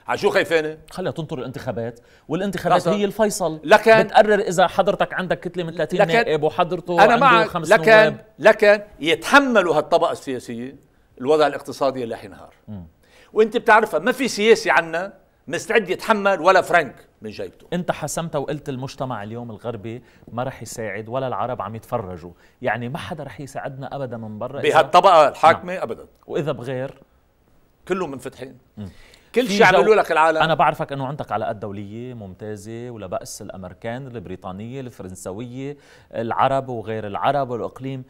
على شو خايفانه؟ خليها تنطر الانتخابات والانتخابات هي الفيصل لكن بتقرر اذا حضرتك عندك كتله من 30 نائب وحضرته أنا عنده خمس لكن نواب. لكن يتحملوا هالطبقه السياسيه الوضع الاقتصادي اللي حينهار وانت بتعرفها ما في سياسي عنا مستعد يتحمل ولا فرنك من جيبته انت حسمت وقلت المجتمع اليوم الغربي ما رح يساعد ولا العرب عم يتفرجوا يعني ما حدا رح يساعدنا ابدا من برا بهالطبقه الحاكمه نعم. ابدا واذا بغير كلهم منفتحين كل شيء عم لك العالم انا بعرفك انه عندك علاقات دوليه ممتازه ولا باس الامريكان البريطانيه الفرنسويه العرب وغير العرب والاقليم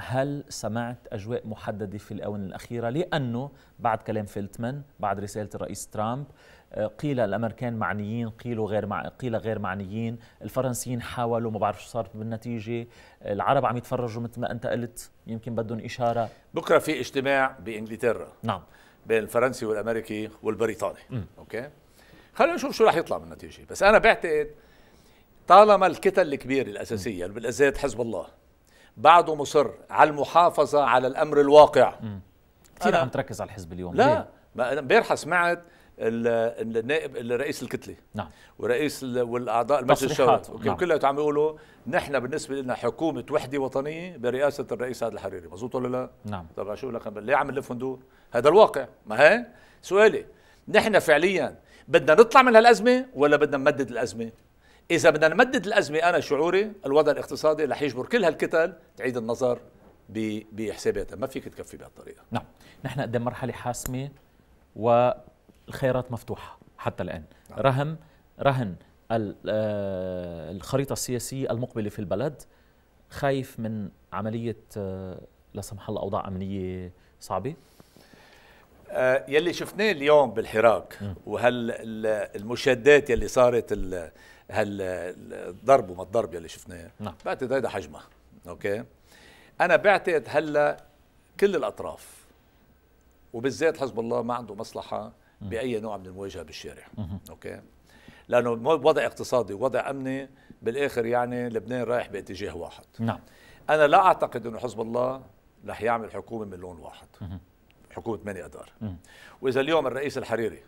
هل سمعت أجواء محددة في الآونة الأخيرة؟ لأنه بعد كلام فيلتمان بعد رسالة الرئيس ترامب آه، قيل الأمريكان معنيين قيلوا غير مع... قيل غير معنيين الفرنسيين حاولوا ما بعرف شو صار بالنتيجة العرب عم يتفرجوا مثل ما أنت قلت يمكن بدهم إشارة بكرة في اجتماع بإنجلترا نعم بين الفرنسي والامريكي والبريطاني م. اوكي خلينا نشوف شو راح يطلع من النتيجه بس انا بعتقد طالما الكتل الكبيره الاساسيه بالذات حزب الله بعده مصر على المحافظه على الامر الواقع م. كثير عم تركز على الحزب اليوم لا امبارح سمعت النائب رئيس الكتله نعم ورئيس والاعضاء المجلس الشورى نعم. عم يقولوا نحن بالنسبه لنا حكومه وحده وطنيه برئاسه الرئيس سعد الحريري مزبوط ولا لا نعم طب شو لك ليه عم نلف وندور هذا الواقع ما هي سؤالي نحن فعليا بدنا نطلع من هالازمه ولا بدنا نمدد الازمه اذا بدنا نمدد الازمه انا شعوري الوضع الاقتصادي رح يجبر كل هالكتل تعيد النظر بحساباتها ما فيك تكفي بهالطريقه نعم نحن قدام مرحله حاسمه والخيارات مفتوحه حتى الان نعم. رهن رهن آه، الخريطه السياسيه المقبله في البلد خايف من عمليه آه، لا سمح الله اوضاع امنيه صعبه آه، يلي شفناه اليوم بالحراك وهال المشادات يلي صارت هالضرب وما الضرب يلي شفناه نعم. بعتقد هيدا حجمها اوكي انا بعتقد هلا كل الاطراف وبالذات حزب الله ما عنده مصلحه باي نوع من المواجهه بالشارع اوكي لانه وضع اقتصادي ووضع امني بالاخر يعني لبنان رايح باتجاه واحد نعم انا لا اعتقد انه حزب الله رح يعمل حكومه من لون واحد مه. حكومه ثمانية ادار مه. واذا اليوم الرئيس الحريري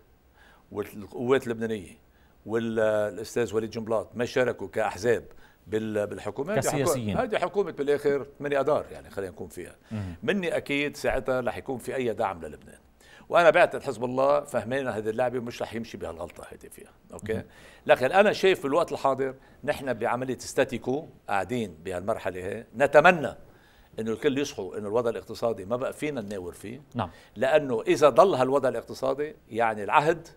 والقوات اللبنانيه والاستاذ وليد جنبلاط ما شاركوا كاحزاب بالحكومه كسياسيين هذه حكومه بالاخر ثمانية ادار يعني خلينا نكون فيها مه. مني اكيد ساعتها رح يكون في اي دعم للبنان وانا بعتقد حزب الله فهمين هذه اللعبه ومش رح يمشي بهالغلطه هذه فيها اوكي لكن انا شايف في الوقت الحاضر نحن بعمليه ستاتيكو قاعدين بهالمرحله هي نتمنى انه الكل يصحوا انه الوضع الاقتصادي ما بقى فينا نناور فيه نعم. لانه اذا ضل هالوضع الاقتصادي يعني العهد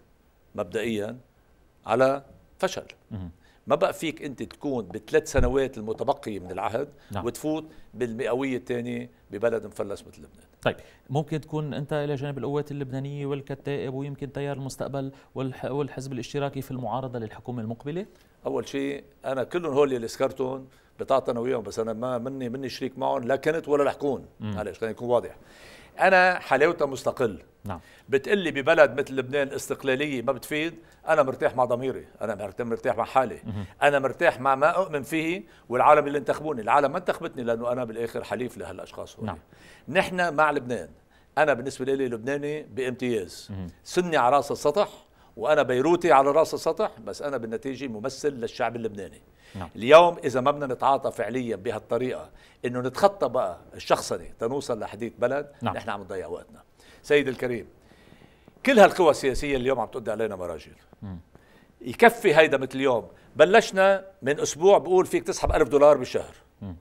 مبدئيا على فشل ما بقى فيك انت تكون بالثلاث سنوات المتبقيه من العهد نعم. وتفوت بالمئويه الثانيه ببلد مفلس مثل لبنان طيب ممكن تكون انت الى جانب القوات اللبنانيه والكتائب ويمكن تيار المستقبل والحزب الاشتراكي في المعارضه للحكومه المقبله؟ اول شيء انا كلهم هول اللي ذكرتهم بتعطى انا وياهم بس انا ما مني مني شريك معهم لا كنت ولا رح كون معلش خلينا نكون واضح انا حلاوتها مستقل نعم بتقلي ببلد مثل لبنان استقلاليه ما بتفيد انا مرتاح مع ضميري انا مرتاح مع حالي مه. انا مرتاح مع ما اؤمن فيه والعالم اللي انتخبوني العالم ما انتخبتني لانه انا بالاخر حليف لهالاشخاص هون نعم. نحن مع لبنان انا بالنسبه لي لبناني بامتياز مه. سني على راس السطح وانا بيروتي على راس السطح بس انا بالنتيجه ممثل للشعب اللبناني نعم. اليوم اذا ما بدنا نتعاطى فعليا بهالطريقه انه نتخطى بقى الشخصنه تنوصل لحديث بلد نعم. نحن عم نضيع وقتنا سيد الكريم كل هالقوى السياسيه اليوم عم تقضي علينا مراجل يكفي هيدا مثل اليوم بلشنا من اسبوع بقول فيك تسحب ألف دولار بالشهر م.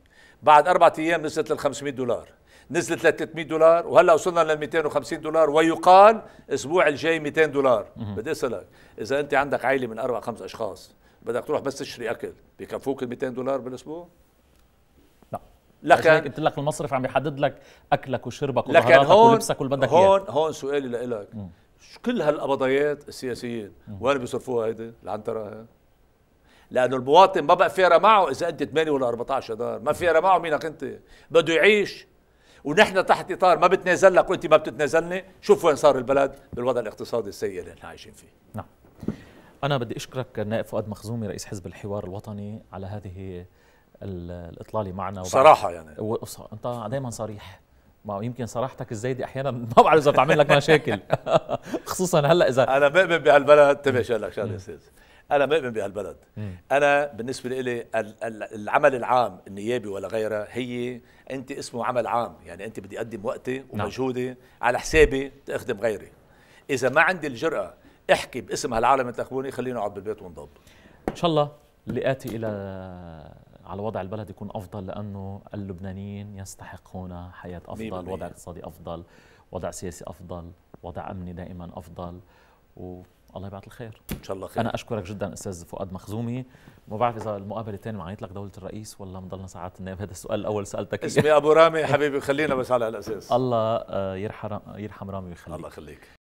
بعد أربعة أيام نزلت لل 500 دولار نزلت ل 300 دولار وهلا وصلنا لل 250 دولار ويقال الاسبوع الجاي 200 دولار بدي اسالك اذا انت عندك عائله من اربع خمس اشخاص بدك تروح بس تشتري اكل بكفوك ال 200 دولار بالاسبوع لا لكن قلت لك المصرف عم يحدد لك اكلك وشربك وظهراتك ولبسك واللي بدك اياه هون هون سؤالي لك كل هالقبضيات السياسيين وين بيصرفوها هيدي العنتره هي؟ لانه المواطن ما بقى فيرة معه اذا انت 8 ولا 14 دار ما فيرة معه مينك انت بده يعيش ونحن تحت اطار ما بتنازل لك وانت ما بتتنازلني شوف وين صار البلد بالوضع الاقتصادي السيء اللي نحن عايشين فيه نعم انا بدي اشكرك نائب فؤاد مخزومي رئيس حزب الحوار الوطني على هذه الاطلاله معنا صراحه يعني و... انت دائما صريح ما يمكن صراحتك الزايده احيانا ما بعرف اذا بتعمل لك مشاكل خصوصا هلا اذا انا بؤمن بهالبلد تبع شغلك شغله استاذ انا مؤمن بهالبلد انا بالنسبه لي العمل العام النيابي ولا غيره هي انت اسمه عمل عام يعني انت بدي اقدم وقتي نعم. ومجهودي نعم. على حسابي تخدم غيري اذا ما عندي الجراه احكي باسم هالعالم اللي انتخبوني خليني اقعد بالبيت وانضب ان شاء الله اللي اتي الى على وضع البلد يكون افضل لانه اللبنانيين يستحقون حياه افضل وضع اقتصادي افضل وضع سياسي افضل وضع امني دائما افضل و الله يبعث الخير ان شاء الله خير انا اشكرك جدا استاذ فؤاد مخزومي ما بعرف اذا المقابله الثانيه معنيت لك دوله الرئيس ولا مضلنا ساعات النائب هذا السؤال الاول سالتك اسمي ابو رامي حبيبي خلينا بس على هالاساس الله آه، يرحم يرحم رامي ويخليك الله يخليك